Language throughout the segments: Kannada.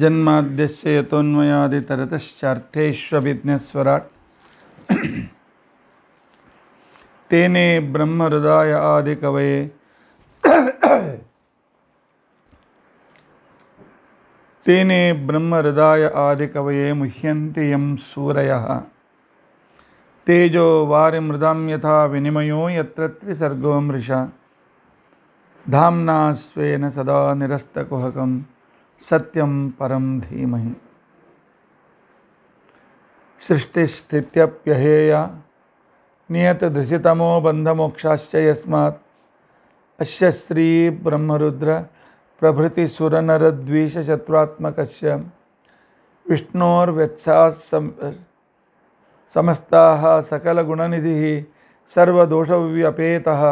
जन्माद्यस्य यतोन्मयादितरतश्चार्थेष्वभिज्ञस्वराट् तेने ब्रह्महृदाय आदिकवये तेने ब्रह्महृदाय आदिकवये मुह्यन्ति यं सूरयः तेजो वारिमृदां यथा विनिमयो यत्र त्रिसर्गो मृषा धाम्ना स्वेन सदा निरस्तकुहकम् सत्यम परम धीमहि सृष्टिस्थित्यप्यहेया नियतधृषितमो बंधमोक्षाश्च यस्मात् अस्य श्रीब्रह्मरुद्र प्रभृतिसुरनरद्वेषशत्रुत्मकस्य विष्णोर्व्यत्साः सम, समस्ताः सकलगुणनिधिः सर्वदोषव्यपेतः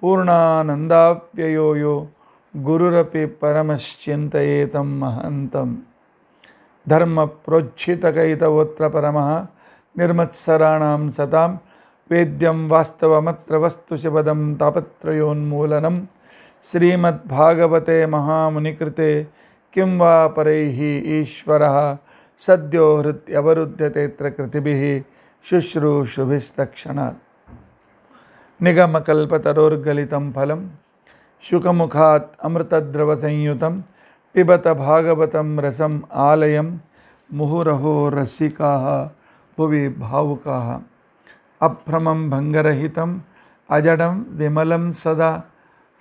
पूर्णानन्दाप्ययो यो गुरुरपि परमश्चिन्तयेतं महन्तं धर्मप्रोच्छितकैतवोऽत्र परमः निर्मत्सराणां सतां वेद्यं वास्तवमत्र वस्तुशिपदं तापत्रयोन्मूलनं श्रीमद्भागवते महामुनिकृते किं वा परैः ईश्वरः सद्यो हृत्यवरुध्यतेऽत्र कृति शुश्रूषुभिस्तक्षणात् निगमकल्पतरोर्गलितं फलम् अमृतद्रव संयुत पिबत भागवत रसम आलयं मुहुरहो रसिका भुवि भावुका अभ्रमं भंगरहित अजडम विमल सदा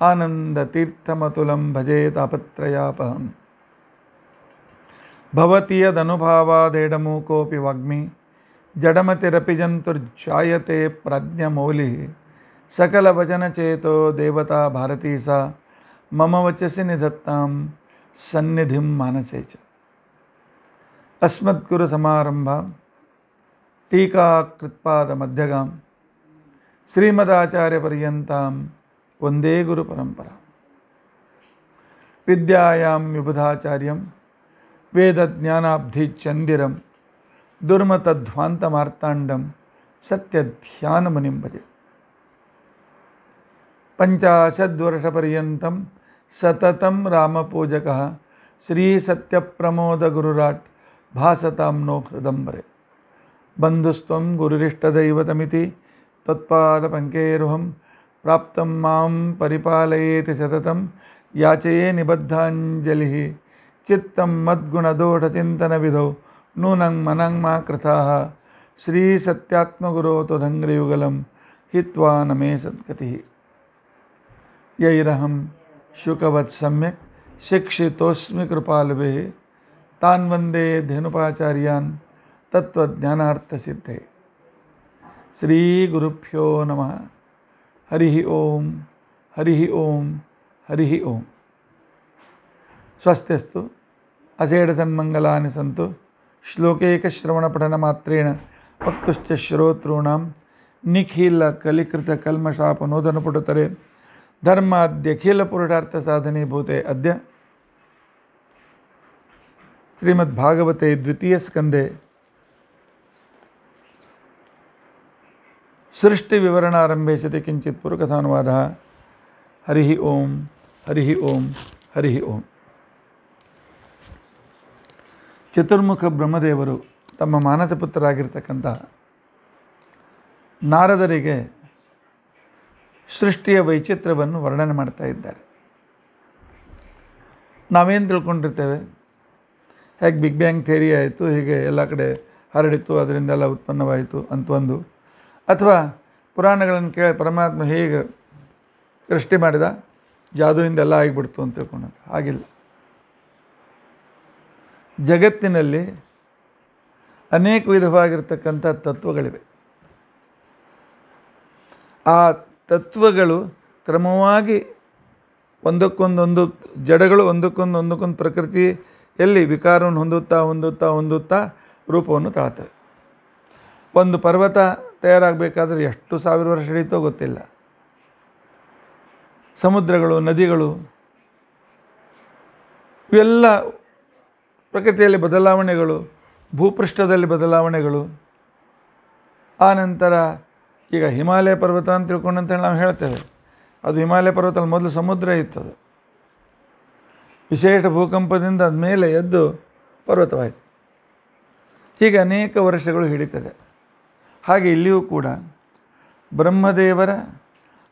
आनन्दतीर्थमतुलं भजेतापत्रयापहम् भवति यदनुभावादेडमू कोऽपि वग्मि जडमतिरपि जंतुर्जाते प्रज्ञमौलिः सकल चेतो देवता भारती सा मम वचसी निधत्ता सन्निधि मानसे च अस्मद्गुरुसमारम्भां टीकाकृत्पादमध्यगां श्रीमदाचार्यपर्यन्तां वन्दे गुरुपरम्परा विद्यायां विबुधाचार्यं वेदज्ञानाब्धिचन्दिरं दुर्मतध्वान्तमार्ताण्डं सत्यध्यानमुनिं भजे पञ्चाशद्वर्षपर्यन्तं सततं रामपूजकः श्रीसत्यप्रमोदगुरुराट् भासतां नो हृदम्बरे बन्धुस्त्वं गुरुरिष्टदैवतमिति त्वत्पादपङ्केरुहं प्राप्तं मां परिपालयेति सततं याचये निबद्धाञ्जलिः चित्तं मद्गुणदोषचिन्तनविधौ नूनं मनं मा कृथाः श्रीसत्यात्मगुरो त्वदङ्ग्रयुगलं हिवा न मे सद्गति यैरहं शुकवत् सम्यक् शिक्षितोऽस्मि कृपालुभिः तान् वन्दे धेनुपाचार्यान् तत्त्वज्ञानार्थसिद्धे श्रीगुरुभ्यो नमः हरिः हरि हरिः ॐ हरिः ॐ स्वस्त्यस्तु असेडसन्मङ्गलानि सन्तु श्लोकैकश्रवणपठनमात्रेण वक्तुश्च श्रोतॄणां निखिलकलिकृतकल्मषापनोदनपुटतरे ಧರ್ಮಾದ್ಯಖಿಲ ಪುರುಷಾರ್ಥ ಸಾಧನೆ ಭೂತೆ ಅದ್ಯ ಶ್ರೀಮದ್ಭಾಗವತೆ ದ್ವಿತೀಯ ಸ್ಕಂದೆ ಆರಂಭಿಸಿದೆ ಕಿಂಚಿತ್ ಪುರುಕಥಾನುವಾದ ಹರಿ ಓಂ ಹರಿ ಓಂ ಹರಿ ಓಂ ಚತುರ್ಮುಖ ಬ್ರಹ್ಮದೇವರು ತಮ್ಮ ಮಾನಸಪುತ್ರರಾಗಿರ್ತಕ್ಕಂಥ ನಾರದರಿಗೆ ಸೃಷ್ಟಿಯ ವೈಚಿತ್ರ್ಯವನ್ನು ವರ್ಣನೆ ಮಾಡ್ತಾ ಇದ್ದಾರೆ ನಾವೇನು ತಿಳ್ಕೊಂಡಿರ್ತೇವೆ ಹೇಗೆ ಬಿಗ್ ಬ್ಯಾಂಗ್ ಥೇರಿ ಆಯಿತು ಹೀಗೆ ಎಲ್ಲ ಕಡೆ ಹರಡಿತು ಅದರಿಂದೆಲ್ಲ ಉತ್ಪನ್ನವಾಯಿತು ಅಂತ ಒಂದು ಅಥವಾ ಪುರಾಣಗಳನ್ನು ಕೇಳಿ ಪರಮಾತ್ಮ ಹೇಗೆ ಸೃಷ್ಟಿ ಮಾಡಿದ ಜಾದೂಯಿಂದೆಲ್ಲ ಆಗಿಬಿಡ್ತು ಅಂತ ತಿಳ್ಕೊಂಡಂಥ ಆಗಿಲ್ಲ ಜಗತ್ತಿನಲ್ಲಿ ಅನೇಕ ವಿಧವಾಗಿರ್ತಕ್ಕಂಥ ತತ್ವಗಳಿವೆ ಆ ತತ್ವಗಳು ಕ್ರಮವಾಗಿ ಒಂದಕ್ಕೊಂದೊಂದು ಜಡಗಳು ಒಂದಕ್ಕೊಂದು ಒಂದಕ್ಕೊಂದು ಪ್ರಕೃತಿಯಲ್ಲಿ ವಿಕಾರವನ್ನು ಹೊಂದುತ್ತಾ ಹೊಂದುತ್ತಾ ಹೊಂದುತ್ತಾ ರೂಪವನ್ನು ತಾಳ್ತವೆ ಒಂದು ಪರ್ವತ ತಯಾರಾಗಬೇಕಾದ್ರೆ ಎಷ್ಟು ಸಾವಿರ ವರ್ಷ ಹಿಡಿತೋ ಗೊತ್ತಿಲ್ಲ ಸಮುದ್ರಗಳು ನದಿಗಳು ಇವೆಲ್ಲ ಪ್ರಕೃತಿಯಲ್ಲಿ ಬದಲಾವಣೆಗಳು ಭೂಪೃಷ್ಠದಲ್ಲಿ ಬದಲಾವಣೆಗಳು ಆನಂತರ ಈಗ ಹಿಮಾಲಯ ಪರ್ವತ ಅಂತ ತಿಳ್ಕೊಂಡು ಅಂತೇಳಿ ನಾವು ಹೇಳ್ತೇವೆ ಅದು ಹಿಮಾಲಯ ಪರ್ವತದಲ್ಲಿ ಮೊದಲು ಸಮುದ್ರ ಇತ್ತದು ವಿಶೇಷ ಭೂಕಂಪದಿಂದ ಅದ ಮೇಲೆ ಎದ್ದು ಪರ್ವತವಾಯಿತು ಹೀಗೆ ಅನೇಕ ವರ್ಷಗಳು ಹಿಡಿತದೆ ಹಾಗೆ ಇಲ್ಲಿಯೂ ಕೂಡ ಬ್ರಹ್ಮದೇವರ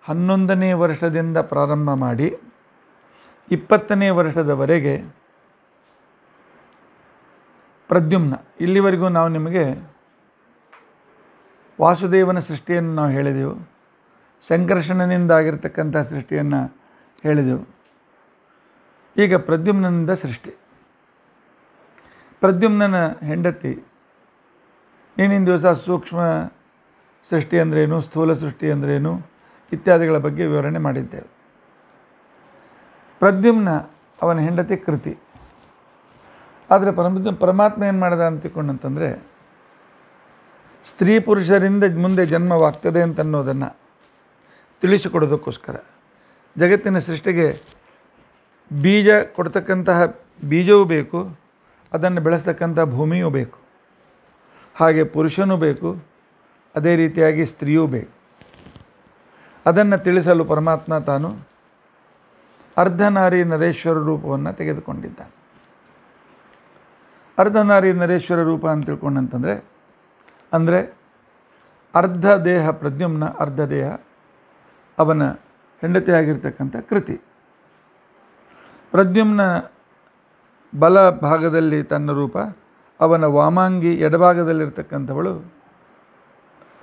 ಹನ್ನೊಂದನೇ ವರ್ಷದಿಂದ ಪ್ರಾರಂಭ ಮಾಡಿ ಇಪ್ಪತ್ತನೇ ವರ್ಷದವರೆಗೆ ಪ್ರದ್ಯುಮ್ನ ಇಲ್ಲಿವರೆಗೂ ನಾವು ನಿಮಗೆ ವಾಸುದೇವನ ಸೃಷ್ಟಿಯನ್ನು ನಾವು ಹೇಳಿದೆವು ಸಂಕರ್ಷಣನಿಂದಾಗಿರ್ತಕ್ಕಂಥ ಸೃಷ್ಟಿಯನ್ನು ಹೇಳಿದೆವು ಈಗ ಪ್ರದ್ಯುಮ್ನಿಂದ ಸೃಷ್ಟಿ ಪ್ರದ್ಯುಮ್ನ ಹೆಂಡತಿ ನೀನಿನ ದಿವಸ ಸೂಕ್ಷ್ಮ ಸೃಷ್ಟಿ ಅಂದ್ರೇನು ಸ್ಥೂಲ ಸೃಷ್ಟಿ ಅಂದ್ರೇನು ಇತ್ಯಾದಿಗಳ ಬಗ್ಗೆ ವಿವರಣೆ ಮಾಡಿದ್ದೇವೆ ಪ್ರದ್ಯುಮ್ನ ಅವನ ಹೆಂಡತಿ ಕೃತಿ ಆದರೆ ಪರಮ ಪರಮಾತ್ಮ ಏನು ಮಾಡಿದ ಅಂತಿಕೊಂಡಂತಂದರೆ ಅಂತಂದರೆ ಸ್ತ್ರೀ ಪುರುಷರಿಂದ ಮುಂದೆ ಜನ್ಮವಾಗ್ತದೆ ಅಂತನ್ನೋದನ್ನು ತಿಳಿಸಿಕೊಡೋದಕ್ಕೋಸ್ಕರ ಜಗತ್ತಿನ ಸೃಷ್ಟಿಗೆ ಬೀಜ ಕೊಡ್ತಕ್ಕಂತಹ ಬೀಜವೂ ಬೇಕು ಅದನ್ನು ಬೆಳೆಸ್ತಕ್ಕಂಥ ಭೂಮಿಯೂ ಬೇಕು ಹಾಗೆ ಪುರುಷನೂ ಬೇಕು ಅದೇ ರೀತಿಯಾಗಿ ಸ್ತ್ರೀಯೂ ಬೇಕು ಅದನ್ನು ತಿಳಿಸಲು ಪರಮಾತ್ಮ ತಾನು ಅರ್ಧನಾರಿ ನರೇಶ್ವರ ರೂಪವನ್ನು ತೆಗೆದುಕೊಂಡಿದ್ದಾನೆ ಅರ್ಧನಾರಿ ನರೇಶ್ವರ ರೂಪ ಅಂತ ತಿಳ್ಕೊಂಡಂತಂದರೆ ಅಂದರೆ ಅರ್ಧ ದೇಹ ಪ್ರದ್ಯುಮ್ನ ಅರ್ಧ ದೇಹ ಅವನ ಹೆಂಡತಿಯಾಗಿರ್ತಕ್ಕಂಥ ಕೃತಿ ಪ್ರದ್ಯುಮ್ನ ಬಲ ಭಾಗದಲ್ಲಿ ತನ್ನ ರೂಪ ಅವನ ವಾಮಾಂಗಿ ಎಡಭಾಗದಲ್ಲಿರ್ತಕ್ಕಂಥವಳು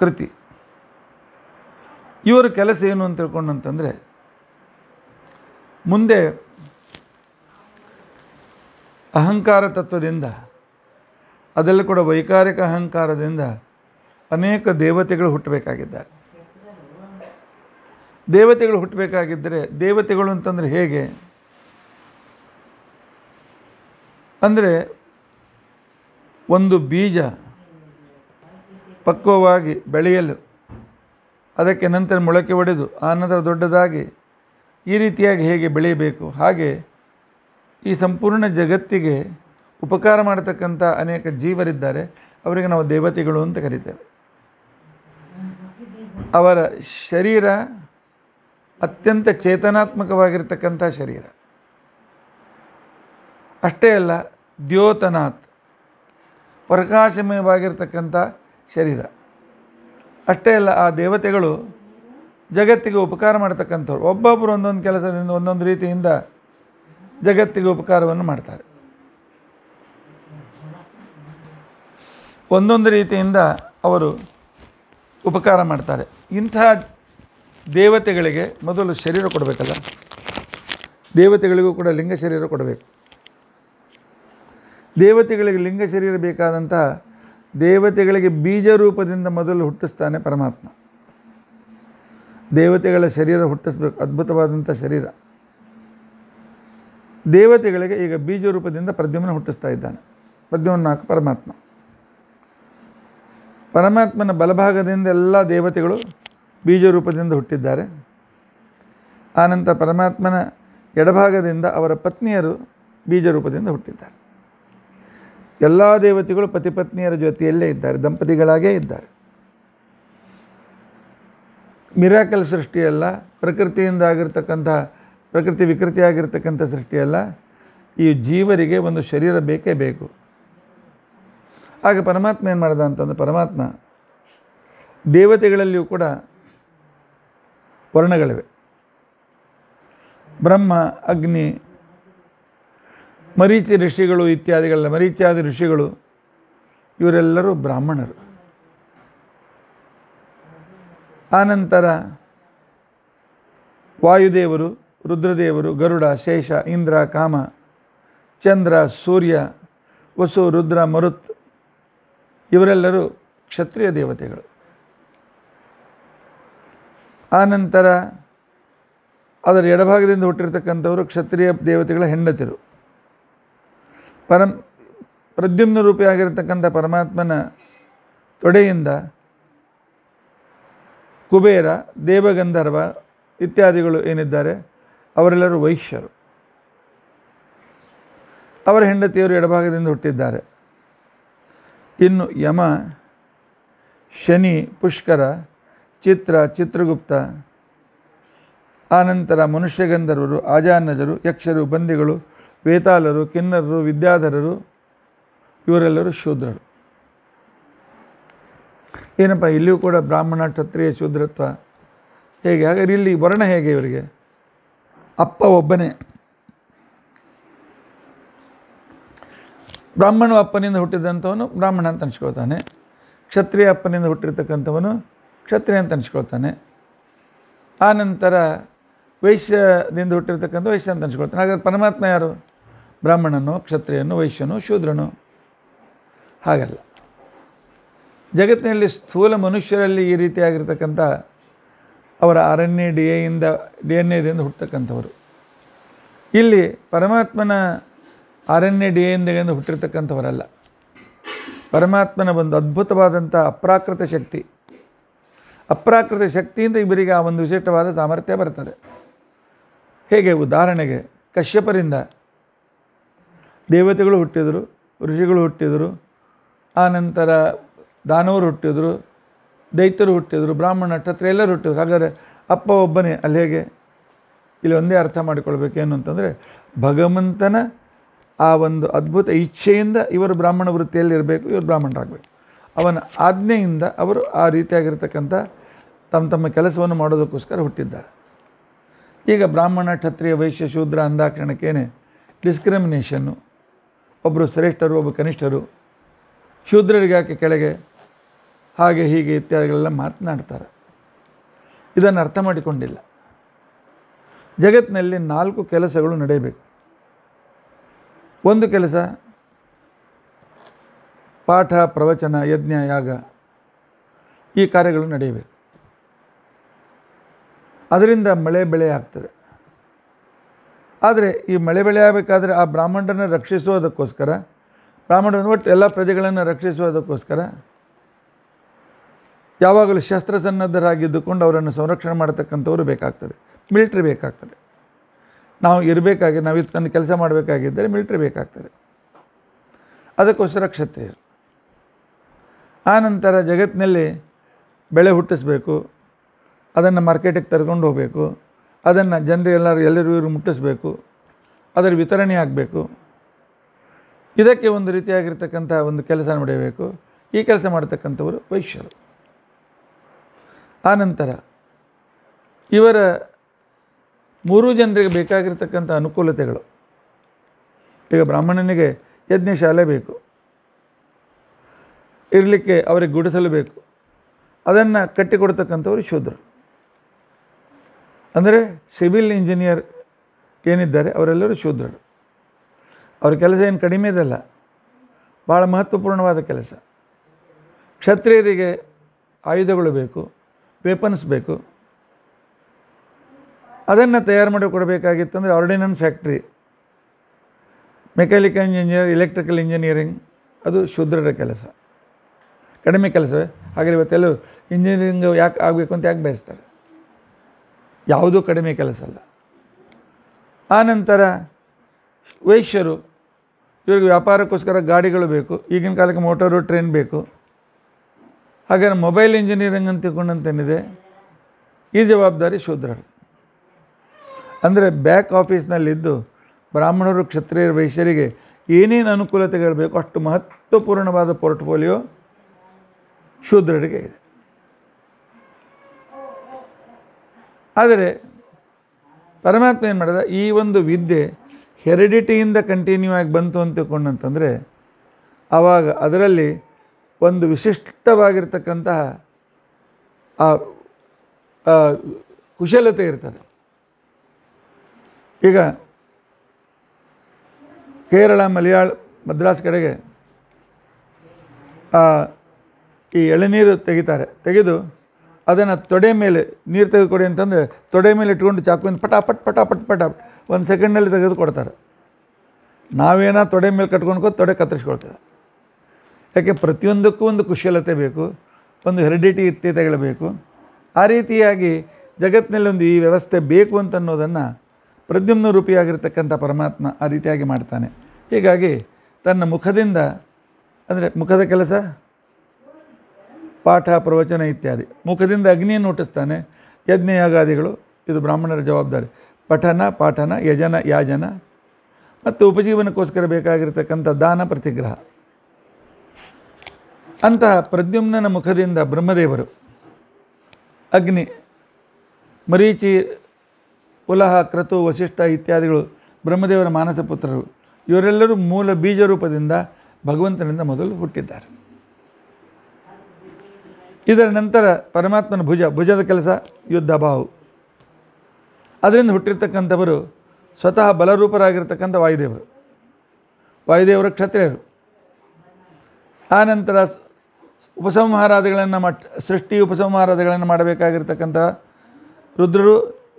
ಕೃತಿ ಇವರ ಕೆಲಸ ಏನು ಅಂತ ತಿಳ್ಕೊಂಡಂತಂದರೆ ಮುಂದೆ ಅಹಂಕಾರ ತತ್ವದಿಂದ ಅದೆಲ್ಲ ಕೂಡ ವೈಕಾರಿಕ ಅಹಂಕಾರದಿಂದ ಅನೇಕ ದೇವತೆಗಳು ಹುಟ್ಟಬೇಕಾಗಿದ್ದಾರೆ ದೇವತೆಗಳು ಹುಟ್ಟಬೇಕಾಗಿದ್ದರೆ ದೇವತೆಗಳು ಅಂತಂದರೆ ಹೇಗೆ ಅಂದರೆ ಒಂದು ಬೀಜ ಪಕ್ವವಾಗಿ ಬೆಳೆಯಲು ಅದಕ್ಕೆ ನಂತರ ಮೊಳಕೆ ಒಡೆದು ಆನಂತರ ದೊಡ್ಡದಾಗಿ ಈ ರೀತಿಯಾಗಿ ಹೇಗೆ ಬೆಳೆಯಬೇಕು ಹಾಗೆ ಈ ಸಂಪೂರ್ಣ ಜಗತ್ತಿಗೆ ಉಪಕಾರ ಮಾಡತಕ್ಕಂಥ ಅನೇಕ ಜೀವರಿದ್ದಾರೆ ಅವರಿಗೆ ನಾವು ದೇವತೆಗಳು ಅಂತ ಕರಿತೇವೆ ಅವರ ಶರೀರ ಅತ್ಯಂತ ಚೇತನಾತ್ಮಕವಾಗಿರ್ತಕ್ಕಂಥ ಶರೀರ ಅಷ್ಟೇ ಅಲ್ಲ ದ್ಯೋತನಾತ್ ಪ್ರಕಾಶಮಯವಾಗಿರ್ತಕ್ಕಂಥ ಶರೀರ ಅಷ್ಟೇ ಅಲ್ಲ ಆ ದೇವತೆಗಳು ಜಗತ್ತಿಗೆ ಉಪಕಾರ ಮಾಡ್ತಕ್ಕಂಥವ್ರು ಒಬ್ಬೊಬ್ಬರು ಒಂದೊಂದು ಕೆಲಸದಿಂದ ಒಂದೊಂದು ರೀತಿಯಿಂದ ಜಗತ್ತಿಗೆ ಉಪಕಾರವನ್ನು ಮಾಡ್ತಾರೆ ಒಂದೊಂದು ರೀತಿಯಿಂದ ಅವರು ಉಪಕಾರ ಮಾಡ್ತಾರೆ ಇಂಥ ದೇವತೆಗಳಿಗೆ ಮೊದಲು ಶರೀರ ಕೊಡಬೇಕಲ್ಲ ದೇವತೆಗಳಿಗೂ ಕೂಡ ಲಿಂಗ ಶರೀರ ಕೊಡಬೇಕು ದೇವತೆಗಳಿಗೆ ಲಿಂಗ ಶರೀರ ಬೇಕಾದಂಥ ದೇವತೆಗಳಿಗೆ ಬೀಜ ರೂಪದಿಂದ ಮೊದಲು ಹುಟ್ಟಿಸ್ತಾನೆ ಪರಮಾತ್ಮ ದೇವತೆಗಳ ಶರೀರ ಹುಟ್ಟಿಸ್ಬೇಕು ಅದ್ಭುತವಾದಂಥ ಶರೀರ ದೇವತೆಗಳಿಗೆ ಈಗ ಬೀಜ ರೂಪದಿಂದ ಪ್ರದ್ಯುಮ್ನ ಹುಟ್ಟಿಸ್ತಾ ಇದ್ದಾನೆ ಪ್ರದ್ಯುಮ್ನಾಕ ಪರಮಾತ್ಮ ಪರಮಾತ್ಮನ ಬಲಭಾಗದಿಂದ ಎಲ್ಲ ದೇವತೆಗಳು ಬೀಜ ರೂಪದಿಂದ ಹುಟ್ಟಿದ್ದಾರೆ ಆನಂತರ ಪರಮಾತ್ಮನ ಎಡಭಾಗದಿಂದ ಅವರ ಪತ್ನಿಯರು ಬೀಜ ರೂಪದಿಂದ ಹುಟ್ಟಿದ್ದಾರೆ ಎಲ್ಲ ದೇವತೆಗಳು ಪತಿಪತ್ನಿಯರ ಜೊತೆಯಲ್ಲೇ ಇದ್ದಾರೆ ದಂಪತಿಗಳಾಗೇ ಇದ್ದಾರೆ ಮಿರಾಕಲ್ ಸೃಷ್ಟಿಯಲ್ಲ ಪ್ರಕೃತಿಯಿಂದ ಆಗಿರ್ತಕ್ಕಂಥ ಪ್ರಕೃತಿ ವಿಕೃತಿಯಾಗಿರ್ತಕ್ಕಂಥ ಸೃಷ್ಟಿಯಲ್ಲ ಈ ಜೀವರಿಗೆ ಒಂದು ಶರೀರ ಬೇಕೇ ಬೇಕು ಆಗ ಪರಮಾತ್ಮ ಏನು ಮಾಡಿದ ಅಂತಂದರೆ ಪರಮಾತ್ಮ ದೇವತೆಗಳಲ್ಲಿಯೂ ಕೂಡ ವರ್ಣಗಳಿವೆ ಬ್ರಹ್ಮ ಅಗ್ನಿ ಮರೀಚಿ ಋಷಿಗಳು ಇತ್ಯಾದಿಗಳೆಲ್ಲ ಮರೀಚಾದಿ ಋಷಿಗಳು ಇವರೆಲ್ಲರೂ ಬ್ರಾಹ್ಮಣರು ಆನಂತರ ವಾಯುದೇವರು ರುದ್ರದೇವರು ಗರುಡ ಶೇಷ ಇಂದ್ರ ಕಾಮ ಚಂದ್ರ ಸೂರ್ಯ ವಸು ರುದ್ರ ಮರುತ್ ಇವರೆಲ್ಲರೂ ಕ್ಷತ್ರಿಯ ದೇವತೆಗಳು ಆನಂತರ ಅದರ ಎಡಭಾಗದಿಂದ ಹುಟ್ಟಿರ್ತಕ್ಕಂಥವರು ಕ್ಷತ್ರಿಯ ದೇವತೆಗಳ ಹೆಂಡತಿರು ಪರಂ ಪ್ರದ್ಯುಮ್ನ ರೂಪಿಯಾಗಿರ್ತಕ್ಕಂಥ ಪರಮಾತ್ಮನ ತೊಡೆಯಿಂದ ಕುಬೇರ ದೇವಗಂಧರ್ವ ಇತ್ಯಾದಿಗಳು ಏನಿದ್ದಾರೆ ಅವರೆಲ್ಲರೂ ವೈಶ್ಯರು ಅವರ ಹೆಂಡತಿಯವರು ಎಡಭಾಗದಿಂದ ಹುಟ್ಟಿದ್ದಾರೆ ಇನ್ನು ಯಮ ಶನಿ ಪುಷ್ಕರ ಚಿತ್ರ ಚಿತ್ರಗುಪ್ತ ಆನಂತರ ಮನುಷ್ಯಗಂಧರ್ವರು ಆಜಾನಜರು ಯಕ್ಷರು ಬಂದಿಗಳು ವೇತಾಲರು ಕಿನ್ನರರು ವಿದ್ಯಾಧರರು ಇವರೆಲ್ಲರೂ ಶೂದ್ರರು ಏನಪ್ಪ ಇಲ್ಲಿಯೂ ಕೂಡ ಬ್ರಾಹ್ಮಣ ಕ್ಷತ್ರಿಯ ಶೂದ್ರತ್ವ ಹೇಗೆ ಹಾಗಾದ್ರೆ ಇಲ್ಲಿ ವರ್ಣ ಹೇಗೆ ಇವರಿಗೆ ಅಪ್ಪ ಒಬ್ಬನೇ ಬ್ರಾಹ್ಮಣ ಅಪ್ಪನಿಂದ ಹುಟ್ಟಿದಂಥವನು ಬ್ರಾಹ್ಮಣ ಅಂತ ಅನ್ಸ್ಕೊಳ್ತಾನೆ ಕ್ಷತ್ರಿಯ ಅಪ್ಪನಿಂದ ಹುಟ್ಟಿರ್ತಕ್ಕಂಥವನು ಕ್ಷತ್ರಿಯ ಅಂತ ಅನ್ಸ್ಕೊಳ್ತಾನೆ ಆನಂತರ ವೈಶ್ಯದಿಂದ ಹುಟ್ಟಿರ್ತಕ್ಕಂಥ ವೈಶ್ಯ ಅಂತ ಅನ್ಸ್ಕೊಳ್ತಾನೆ ಹಾಗಾದ್ರೆ ಪರಮಾತ್ಮ ಯಾರು ಬ್ರಾಹ್ಮಣನು ಕ್ಷತ್ರಿಯನು ವೈಶ್ಯನು ಶೂದ್ರನು ಹಾಗಲ್ಲ ಜಗತ್ತಿನಲ್ಲಿ ಸ್ಥೂಲ ಮನುಷ್ಯರಲ್ಲಿ ಈ ರೀತಿಯಾಗಿರ್ತಕ್ಕಂಥ ಅವರ ಎ ಡಿ ಎಯಿಂದ ಡಿ ಎನ್ ಎದಿಂದ ಹುಟ್ಟತಕ್ಕಂಥವರು ಇಲ್ಲಿ ಪರಮಾತ್ಮನ ಅರಣ್ಯ ಡಿ ಎಂದೆಗಳಿಂದ ಹುಟ್ಟಿರ್ತಕ್ಕಂಥವರಲ್ಲ ಪರಮಾತ್ಮನ ಒಂದು ಅದ್ಭುತವಾದಂಥ ಅಪ್ರಾಕೃತ ಶಕ್ತಿ ಅಪ್ರಾಕೃತ ಶಕ್ತಿಯಿಂದ ಇಬ್ಬರಿಗೆ ಆ ಒಂದು ವಿಶಿಷ್ಟವಾದ ಸಾಮರ್ಥ್ಯ ಬರ್ತದೆ ಹೇಗೆ ಉದಾಹರಣೆಗೆ ಕಶ್ಯಪರಿಂದ ದೇವತೆಗಳು ಹುಟ್ಟಿದರು ಋಷಿಗಳು ಹುಟ್ಟಿದರು ಆನಂತರ ದಾನವರು ಹುಟ್ಟಿದರು ದೈತ್ಯರು ಹುಟ್ಟಿದರು ಬ್ರಾಹ್ಮಣ ಕ್ಷತ್ರ ಎಲ್ಲರೂ ಹುಟ್ಟಿದರು ಹಾಗಾದರೆ ಅಪ್ಪ ಒಬ್ಬನೇ ಅಲ್ಲಿ ಹೇಗೆ ಇಲ್ಲಿ ಒಂದೇ ಅರ್ಥ ಮಾಡಿಕೊಳ್ಬೇಕೇನು ಅಂತಂದರೆ ಭಗವಂತನ ಆ ಒಂದು ಅದ್ಭುತ ಇಚ್ಛೆಯಿಂದ ಇವರು ಬ್ರಾಹ್ಮಣ ವೃತ್ತಿಯಲ್ಲಿ ಇರಬೇಕು ಇವರು ಬ್ರಾಹ್ಮಣರಾಗಬೇಕು ಅವನ ಆಜ್ಞೆಯಿಂದ ಅವರು ಆ ರೀತಿಯಾಗಿರ್ತಕ್ಕಂಥ ತಮ್ಮ ತಮ್ಮ ಕೆಲಸವನ್ನು ಮಾಡೋದಕ್ಕೋಸ್ಕರ ಹುಟ್ಟಿದ್ದಾರೆ ಈಗ ಬ್ರಾಹ್ಮಣ ಕ್ಷತ್ರಿಯ ವೈಶ್ಯ ಶೂದ್ರ ಅಂದಾಕ್ಷಣಕ್ಕೇನೆ ಡಿಸ್ಕ್ರಿಮಿನೇಷನ್ನು ಒಬ್ಬರು ಶ್ರೇಷ್ಠರು ಒಬ್ಬ ಕನಿಷ್ಠರು ಶೂದ್ರರಿಗೆ ಯಾಕೆ ಕೆಳಗೆ ಹಾಗೆ ಹೀಗೆ ಇತ್ಯಾದಿಗಳೆಲ್ಲ ಮಾತನಾಡ್ತಾರೆ ಇದನ್ನು ಅರ್ಥ ಮಾಡಿಕೊಂಡಿಲ್ಲ ಜಗತ್ತಿನಲ್ಲಿ ನಾಲ್ಕು ಕೆಲಸಗಳು ನಡೆಯಬೇಕು ಒಂದು ಕೆಲಸ ಪಾಠ ಪ್ರವಚನ ಯಜ್ಞ ಯಾಗ ಈ ಕಾರ್ಯಗಳು ನಡೆಯಬೇಕು ಅದರಿಂದ ಮಳೆ ಬೆಳೆ ಆಗ್ತದೆ ಆದರೆ ಈ ಮಳೆ ಬೆಳೆ ಆಗಬೇಕಾದ್ರೆ ಆ ಬ್ರಾಹ್ಮಣರನ್ನು ರಕ್ಷಿಸುವುದಕ್ಕೋಸ್ಕರ ಬ್ರಾಹ್ಮಣರನ್ನು ಒಟ್ಟು ಎಲ್ಲ ಪ್ರಜೆಗಳನ್ನು ರಕ್ಷಿಸುವುದಕ್ಕೋಸ್ಕರ ಯಾವಾಗಲೂ ಶಸ್ತ್ರಸನ್ನದ್ಧರಾಗಿದ್ದುಕೊಂಡು ಅವರನ್ನು ಸಂರಕ್ಷಣೆ ಮಾಡತಕ್ಕಂಥವರು ಬೇಕಾಗ್ತದೆ ಮಿಲಿಟ್ರಿ ಬೇಕಾಗ್ತದೆ ನಾವು ಇರಬೇಕಾಗಿ ನಾವು ಇತ್ಕೊಂಡು ಕೆಲಸ ಮಾಡಬೇಕಾಗಿದ್ದರೆ ಮಿಲ್ಟ್ರಿ ಬೇಕಾಗ್ತದೆ ಅದಕ್ಕೋಸ್ಕರ ಕ್ಷತ್ರಿಯರು ಆನಂತರ ಜಗತ್ತಿನಲ್ಲಿ ಬೆಳೆ ಹುಟ್ಟಿಸಬೇಕು ಅದನ್ನು ಮಾರ್ಕೆಟಿಗೆ ತರ್ಕೊಂಡು ಹೋಗಬೇಕು ಅದನ್ನು ಜನರಿಗೆಲ್ಲರೂ ಎಲ್ಲರೂ ಇವರು ಮುಟ್ಟಿಸ್ಬೇಕು ಅದರ ವಿತರಣೆ ಆಗಬೇಕು ಇದಕ್ಕೆ ಒಂದು ರೀತಿಯಾಗಿರ್ತಕ್ಕಂಥ ಒಂದು ಕೆಲಸ ನಡೆಯಬೇಕು ಈ ಕೆಲಸ ಮಾಡತಕ್ಕಂಥವರು ವೈಶ್ಯರು ಆನಂತರ ಇವರ ಮೂರು ಜನರಿಗೆ ಬೇಕಾಗಿರ್ತಕ್ಕಂಥ ಅನುಕೂಲತೆಗಳು ಈಗ ಬ್ರಾಹ್ಮಣನಿಗೆ ಯಜ್ಞಶಾಲೆ ಬೇಕು ಇರಲಿಕ್ಕೆ ಅವರಿಗೆ ಗುಡಿಸಲು ಬೇಕು ಅದನ್ನು ಕಟ್ಟಿಕೊಡ್ತಕ್ಕಂಥವ್ರು ಶೂದ್ರ ಅಂದರೆ ಸಿವಿಲ್ ಇಂಜಿನಿಯರ್ ಏನಿದ್ದಾರೆ ಅವರೆಲ್ಲರೂ ಶೂದ್ರರು ಅವ್ರ ಕೆಲಸ ಏನು ಕಡಿಮೆ ಇದಲ್ಲ ಭಾಳ ಮಹತ್ವಪೂರ್ಣವಾದ ಕೆಲಸ ಕ್ಷತ್ರಿಯರಿಗೆ ಆಯುಧಗಳು ಬೇಕು ವೆಪನ್ಸ್ ಬೇಕು ಅದನ್ನು ತಯಾರು ಕೊಡಬೇಕಾಗಿತ್ತಂದರೆ ordnance factory mechanical engineer electrical engineering ಅದು ಶುದ್ರರ ಕೆಲಸ ಕಡಿಮೆ ಕೆಲಸವೇ ಹಾಗೆ ಇವತ್ತೆಲ್ಲ ಇಂಜಿನಿಯರಿಂಗ್ ಯಾಕೆ ಆಗಬೇಕು ಅಂತ ಯಾಕೆ ಬಯಸ್ತಾರೆ ಯಾವುದೂ ಕಡಿಮೆ ಕೆಲಸ ಅಲ್ಲ ಆನಂತರ ವೈಶ್ಯರು ಇವ್ರಿಗೆ ವ್ಯಾಪಾರಕ್ಕೋಸ್ಕರ ಗಾಡಿಗಳು ಬೇಕು ಈಗಿನ ಕಾಲಕ್ಕೆ ಮೋಟಾರು ಟ್ರೈನ್ ಬೇಕು ಹಾಗೆ ಮೊಬೈಲ್ ಇಂಜಿನಿಯರಿಂಗ್ ಅಂತ ತಿಳ್ಕೊಂಡಂತೇನಿದೆ ಈ ಜವಾಬ್ದಾರಿ ಶೂದ್ರರು ಅಂದರೆ ಬ್ಯಾಕ್ ಆಫೀಸ್ನಲ್ಲಿದ್ದು ಬ್ರಾಹ್ಮಣರು ಕ್ಷತ್ರಿಯರ ವೈಶ್ಯರಿಗೆ ಏನೇನು ಅನುಕೂಲತೆಗಳು ಬೇಕೋ ಅಷ್ಟು ಮಹತ್ವಪೂರ್ಣವಾದ ಪೋರ್ಟ್ಫೋಲಿಯೋ ಶೂದ್ರರಿಗೆ ಇದೆ ಆದರೆ ಪರಮಾತ್ಮ ಏನು ಮಾಡಿದ ಈ ಒಂದು ವಿದ್ಯೆ ಹೆರಿಡಿಟಿಯಿಂದ ಕಂಟಿನ್ಯೂ ಆಗಿ ಬಂತು ಅಂತ ತಿಳ್ಕೊಂಡಂತಂದರೆ ಆವಾಗ ಅದರಲ್ಲಿ ಒಂದು ವಿಶಿಷ್ಟವಾಗಿರ್ತಕ್ಕಂತಹ ಆ ಕುಶಲತೆ ಇರ್ತದೆ ಈಗ ಕೇರಳ ಮಲಯಾಳ ಮದ್ರಾಸ್ ಕಡೆಗೆ ಈ ಎಳನೀರು ತೆಗಿತಾರೆ ತೆಗೆದು ಅದನ್ನು ತೊಡೆ ಮೇಲೆ ನೀರು ತೆಗೆದುಕೊಡಿ ಅಂತಂದರೆ ತೊಡೆ ಮೇಲೆ ಇಟ್ಕೊಂಡು ಚಾಕುವಿಂದ ಪಟ ಪಟ್ ಪಟ ಪಟ್ ಪಟ ಒಂದು ಸೆಕೆಂಡಲ್ಲಿ ತೆಗೆದುಕೊಡ್ತಾರೆ ಕೊಡ್ತಾರೆ ನಾವೇನೋ ತೊಡೆ ಮೇಲೆ ಕಟ್ಕೊಂಡು ತೊಡೆ ಕತ್ತರಿಸ್ಕೊಳ್ತೇವೆ ಯಾಕೆ ಪ್ರತಿಯೊಂದಕ್ಕೂ ಒಂದು ಕುಶಲತೆ ಬೇಕು ಒಂದು ಹೆರಿಡಿಟಿ ಇತ್ತೆ ಬೇಕು ಆ ರೀತಿಯಾಗಿ ಜಗತ್ತಿನಲ್ಲಿ ಒಂದು ಈ ವ್ಯವಸ್ಥೆ ಬೇಕು ಅಂತನ್ನೋದನ್ನು ಪ್ರದ್ಯುಮ್ನ ರೂಪಿಯಾಗಿರ್ತಕ್ಕಂಥ ಪರಮಾತ್ಮ ಆ ರೀತಿಯಾಗಿ ಮಾಡ್ತಾನೆ ಹೀಗಾಗಿ ತನ್ನ ಮುಖದಿಂದ ಅಂದರೆ ಮುಖದ ಕೆಲಸ ಪಾಠ ಪ್ರವಚನ ಇತ್ಯಾದಿ ಮುಖದಿಂದ ಅಗ್ನಿಯನ್ನು ಹುಟ್ಟಿಸ್ತಾನೆ ಯಾಗಾದಿಗಳು ಇದು ಬ್ರಾಹ್ಮಣರ ಜವಾಬ್ದಾರಿ ಪಠನ ಪಾಠನ ಯಜನ ಯಾಜನ ಮತ್ತು ಉಪಜೀವನಕ್ಕೋಸ್ಕರ ಬೇಕಾಗಿರ್ತಕ್ಕಂಥ ದಾನ ಪ್ರತಿಗ್ರಹ ಅಂತಹ ಪ್ರದ್ಯುಮ್ನ ಮುಖದಿಂದ ಬ್ರಹ್ಮದೇವರು ಅಗ್ನಿ ಮರೀಚಿ ಕುಲಹ ಕ್ರತು ವಶಿಷ್ಠ ಇತ್ಯಾದಿಗಳು ಬ್ರಹ್ಮದೇವರ ಮಾನಸ ಪುತ್ರರು ಇವರೆಲ್ಲರೂ ಮೂಲ ಬೀಜ ರೂಪದಿಂದ ಭಗವಂತನಿಂದ ಮೊದಲು ಹುಟ್ಟಿದ್ದಾರೆ ಇದರ ನಂತರ ಪರಮಾತ್ಮನ ಭುಜ ಭುಜದ ಕೆಲಸ ಯುದ್ಧ ಬಾಹು ಅದರಿಂದ ಹುಟ್ಟಿರ್ತಕ್ಕಂಥವರು ಸ್ವತಃ ಬಲರೂಪರಾಗಿರ್ತಕ್ಕಂಥ ವಾಯುದೇವರು ವಾಯುದೇವರ ಕ್ಷತ್ರಿಯರು ಆನಂತರ ಉಪಸಂಹಾರಾದಿಗಳನ್ನು ಮಟ್ ಸೃಷ್ಟಿ ಉಪಸಂಹಾರಾದಿಗಳನ್ನು ಮಾಡಬೇಕಾಗಿರ್ತಕ್ಕಂಥ ರುದ್ರರು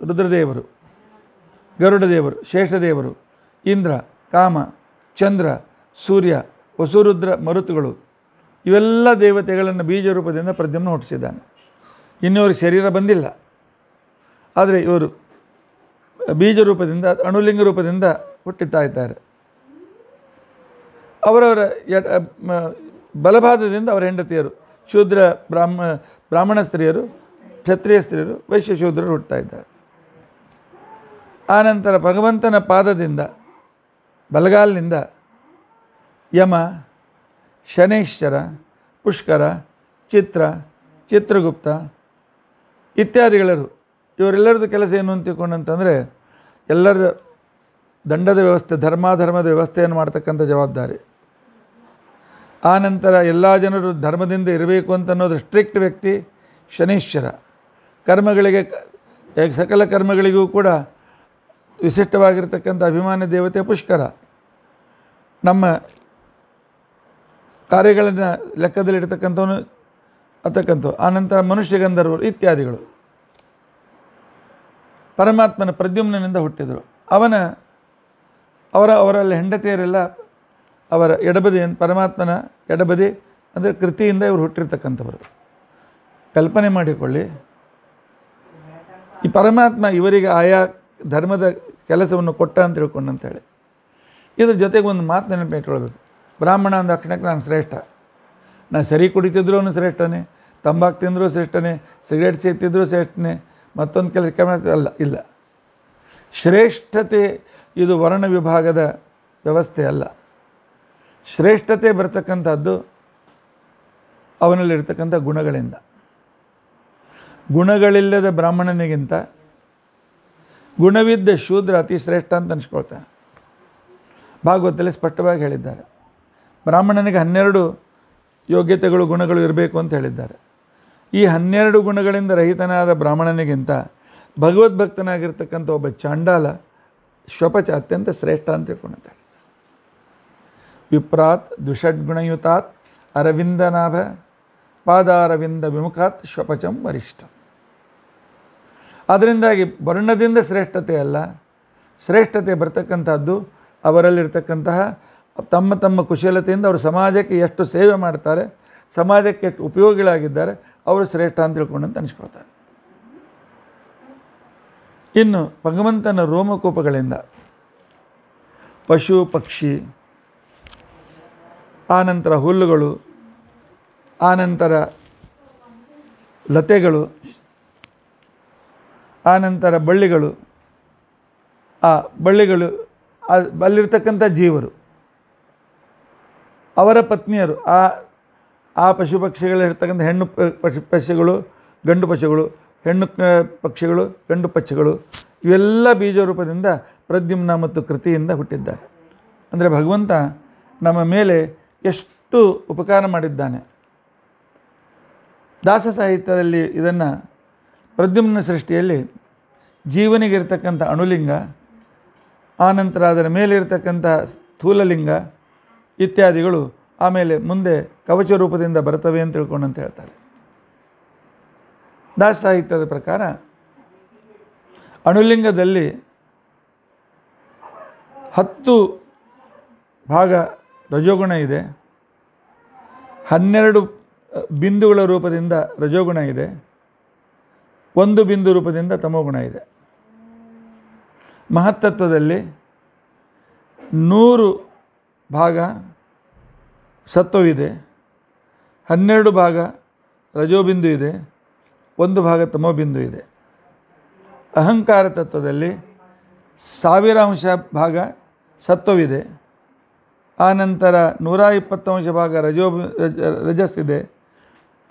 ರುದ್ರದೇವರು ಗರುಡ ದೇವರು ಶ್ರೇಷ್ಠ ದೇವರು ಇಂದ್ರ ಕಾಮ ಚಂದ್ರ ಸೂರ್ಯ ವಸುರುದ್ರ ಮರುತುಗಳು ಇವೆಲ್ಲ ದೇವತೆಗಳನ್ನು ಬೀಜ ರೂಪದಿಂದ ಪ್ರದ್ಯುಮ್ನ ಹುಟ್ಟಿಸಿದ್ದಾನೆ ಇನ್ನವ್ರಿಗೆ ಶರೀರ ಬಂದಿಲ್ಲ ಆದರೆ ಇವರು ಬೀಜ ರೂಪದಿಂದ ಅಣುಲಿಂಗ ರೂಪದಿಂದ ಹುಟ್ಟುತ್ತಾ ಇದ್ದಾರೆ ಅವರವರ ಬಲಭಾದದಿಂದ ಅವರ ಹೆಂಡತಿಯರು ಶೂದ್ರ ಬ್ರಾಹ್ಮ ಬ್ರಾಹ್ಮಣ ಸ್ತ್ರೀಯರು ಕ್ಷತ್ರಿಯ ಸ್ತ್ರೀಯರು ವೈಶ್ಯ ಶೂದ್ರರು ಹುಟ್ಟುತ್ತಾ ಇದ್ದಾರೆ ಆನಂತರ ಭಗವಂತನ ಪಾದದಿಂದ ಬಲಗಾಲಿನಿಂದ ಯಮ ಶನೇಶ್ವರ ಪುಷ್ಕರ ಚಿತ್ರ ಚಿತ್ರಗುಪ್ತ ಇತ್ಯಾದಿಗಳರು ಇವರೆಲ್ಲರದ್ದು ಕೆಲಸ ಏನು ಅಂತ ತಿಳ್ಕೊಂಡಂತಂದರೆ ಎಲ್ಲರದ ದಂಡದ ವ್ಯವಸ್ಥೆ ಧರ್ಮಾಧರ್ಮದ ವ್ಯವಸ್ಥೆಯನ್ನು ಮಾಡ್ತಕ್ಕಂಥ ಜವಾಬ್ದಾರಿ ಆನಂತರ ಎಲ್ಲ ಜನರು ಧರ್ಮದಿಂದ ಇರಬೇಕು ಅಂತ ಅನ್ನೋದು ಸ್ಟ್ರಿಕ್ಟ್ ವ್ಯಕ್ತಿ ಶನೇಶ್ವರ ಕರ್ಮಗಳಿಗೆ ಸಕಲ ಕರ್ಮಗಳಿಗೂ ಕೂಡ ವಿಶಿಷ್ಟವಾಗಿರ್ತಕ್ಕಂಥ ಅಭಿಮಾನ ದೇವತೆ ಪುಷ್ಕರ ನಮ್ಮ ಕಾರ್ಯಗಳನ್ನು ಲೆಕ್ಕದಲ್ಲಿಡ್ತಕ್ಕಂಥವನು ಅತಕ್ಕಂಥವು ಆನಂತರ ಮನುಷ್ಯ ಗಂಧರ್ವರು ಇತ್ಯಾದಿಗಳು ಪರಮಾತ್ಮನ ಪ್ರದ್ಯುಮ್ನಿಂದ ಹುಟ್ಟಿದರು ಅವನ ಅವರ ಅವರಲ್ಲಿ ಹೆಂಡತಿಯರೆಲ್ಲ ಅವರ ಎಡಬದಿ ಪರಮಾತ್ಮನ ಎಡಬದಿ ಅಂದರೆ ಕೃತಿಯಿಂದ ಇವರು ಹುಟ್ಟಿರ್ತಕ್ಕಂಥವರು ಕಲ್ಪನೆ ಮಾಡಿಕೊಳ್ಳಿ ಈ ಪರಮಾತ್ಮ ಇವರಿಗೆ ಆಯಾ ಧರ್ಮದ ಕೆಲಸವನ್ನು ಕೊಟ್ಟ ಅಂತ ತಿಳ್ಕೊಂಡು ಅಂತೇಳಿ ಇದ್ರ ಜೊತೆಗೆ ಒಂದು ಮಾತು ನೆನಪು ಇಟ್ಕೊಳ್ಬೇಕು ಬ್ರಾಹ್ಮಣ ಅಂದ ಅಕ್ಷಣಕ್ಕೆ ನಾನು ಶ್ರೇಷ್ಠ ನಾನು ಸರಿ ಕುಡಿತಿದ್ರೂ ಶ್ರೇಷ್ಠನೇ ತಂಬಾಕು ತಿಂದರೂ ಶ್ರೇಷ್ಠನೇ ಸಿಗರೇಟ್ ಸೇತಿದ್ರೂ ಶ್ರೇಷ್ಠನೇ ಮತ್ತೊಂದು ಕೆಲಸ ಅಲ್ಲ ಇಲ್ಲ ಶ್ರೇಷ್ಠತೆ ಇದು ವರ್ಣ ವಿಭಾಗದ ವ್ಯವಸ್ಥೆ ಅಲ್ಲ ಶ್ರೇಷ್ಠತೆ ಬರ್ತಕ್ಕಂಥದ್ದು ಅವನಲ್ಲಿರ್ತಕ್ಕಂಥ ಗುಣಗಳಿಂದ ಗುಣಗಳಿಲ್ಲದ ಬ್ರಾಹ್ಮಣನಿಗಿಂತ ಗುಣವಿದ್ದ ಶೂದ್ರ ಅತಿ ಶ್ರೇಷ್ಠ ಅಂತ ಅನಿಸ್ಕೊಳ್ತಾನೆ ಭಾಗವತದಲ್ಲಿ ಸ್ಪಷ್ಟವಾಗಿ ಹೇಳಿದ್ದಾರೆ ಬ್ರಾಹ್ಮಣನಿಗೆ ಹನ್ನೆರಡು ಯೋಗ್ಯತೆಗಳು ಗುಣಗಳು ಇರಬೇಕು ಅಂತ ಹೇಳಿದ್ದಾರೆ ಈ ಹನ್ನೆರಡು ಗುಣಗಳಿಂದ ರಹಿತನಾದ ಬ್ರಾಹ್ಮಣನಿಗಿಂತ ಭಗವದ್ಭಕ್ತನಾಗಿರ್ತಕ್ಕಂಥ ಒಬ್ಬ ಚಾಂಡಾಲ ಶ್ವಪಚ ಅತ್ಯಂತ ಶ್ರೇಷ್ಠ ಅಂತ ಅಂತ ಹೇಳಿದ್ದಾರೆ ವಿಪ್ರಾತ್ ದ್ವಿಷಡ್ಗುಣಯುತಾತ್ ಅರವಿಂದನಾಭ ಪಾದಾರವಿಂದ ವಿಮುಖಾತ್ ಶ್ವಪಚಂ ವರಿಷ್ಠ ಅದರಿಂದಾಗಿ ವರ್ಣದಿಂದ ಶ್ರೇಷ್ಠತೆ ಅಲ್ಲ ಶ್ರೇಷ್ಠತೆ ಬರ್ತಕ್ಕಂಥದ್ದು ಅವರಲ್ಲಿರ್ತಕ್ಕಂತಹ ತಮ್ಮ ತಮ್ಮ ಕುಶಲತೆಯಿಂದ ಅವರು ಸಮಾಜಕ್ಕೆ ಎಷ್ಟು ಸೇವೆ ಮಾಡ್ತಾರೆ ಸಮಾಜಕ್ಕೆ ಎಷ್ಟು ಉಪಯೋಗಿಗಳಾಗಿದ್ದಾರೆ ಅವರು ಶ್ರೇಷ್ಠ ಅಂತ ತಿಳ್ಕೊಂಡಂತ ಅನಿಸ್ಕೊಳ್ತಾರೆ ಇನ್ನು ಭಗವಂತನ ರೋಮಕೋಪಗಳಿಂದ ಪಶು ಪಕ್ಷಿ ಆನಂತರ ಹುಲ್ಲುಗಳು ಆನಂತರ ಲತೆಗಳು ಆನಂತರ ಬಳ್ಳಿಗಳು ಆ ಬಳ್ಳಿಗಳು ಅಲ್ಲಿರ್ತಕ್ಕಂಥ ಜೀವರು ಅವರ ಪತ್ನಿಯರು ಆ ಆ ಪಶು ಪಕ್ಷಿಗಳಿರ್ತಕ್ಕಂಥ ಹೆಣ್ಣು ಪಶು ಪಶುಗಳು ಗಂಡು ಪಶುಗಳು ಹೆಣ್ಣು ಪಕ್ಷಿಗಳು ಗಂಡು ಪಕ್ಷಿಗಳು ಇವೆಲ್ಲ ಬೀಜ ರೂಪದಿಂದ ಪ್ರದ್ಯುಮ್ನ ಮತ್ತು ಕೃತಿಯಿಂದ ಹುಟ್ಟಿದ್ದಾರೆ ಅಂದರೆ ಭಗವಂತ ನಮ್ಮ ಮೇಲೆ ಎಷ್ಟು ಉಪಕಾರ ಮಾಡಿದ್ದಾನೆ ದಾಸ ಸಾಹಿತ್ಯದಲ್ಲಿ ಇದನ್ನು ಪ್ರದ್ಯುಮ್ನ ಸೃಷ್ಟಿಯಲ್ಲಿ ಜೀವನಿಗಿರ್ತಕ್ಕಂಥ ಅಣುಲಿಂಗ ಆನಂತರ ಅದರ ಮೇಲೆ ಸ್ಥೂಲಲಿಂಗ ಇತ್ಯಾದಿಗಳು ಆಮೇಲೆ ಮುಂದೆ ಕವಚ ರೂಪದಿಂದ ಬರ್ತವೆ ಅಂತ ತಿಳ್ಕೊಂಡು ಅಂತ ಹೇಳ್ತಾರೆ ದಾಸ ಸಾಹಿತ್ಯದ ಪ್ರಕಾರ ಅಣುಲಿಂಗದಲ್ಲಿ ಹತ್ತು ಭಾಗ ರಜೋಗುಣ ಇದೆ ಹನ್ನೆರಡು ಬಿಂದುಗಳ ರೂಪದಿಂದ ರಜೋಗುಣ ಇದೆ ಒಂದು ಬಿಂದು ರೂಪದಿಂದ ತಮೋಗುಣ ಇದೆ ಮಹತ್ತತ್ವದಲ್ಲಿ ನೂರು ಭಾಗ ಸತ್ವವಿದೆ ಹನ್ನೆರಡು ಭಾಗ ರಜೋಬಿಂದು ಇದೆ ಒಂದು ಭಾಗ ತಮೋಬಿಂದು ಇದೆ ಅಹಂಕಾರ ತತ್ವದಲ್ಲಿ ಸಾವಿರ ಅಂಶ ಭಾಗ ಸತ್ವವಿದೆ ಆನಂತರ ನೂರ ಇಪ್ಪತ್ತಂಶ ಭಾಗ ರಜೋ ರಜಸ್ಸಿದೆ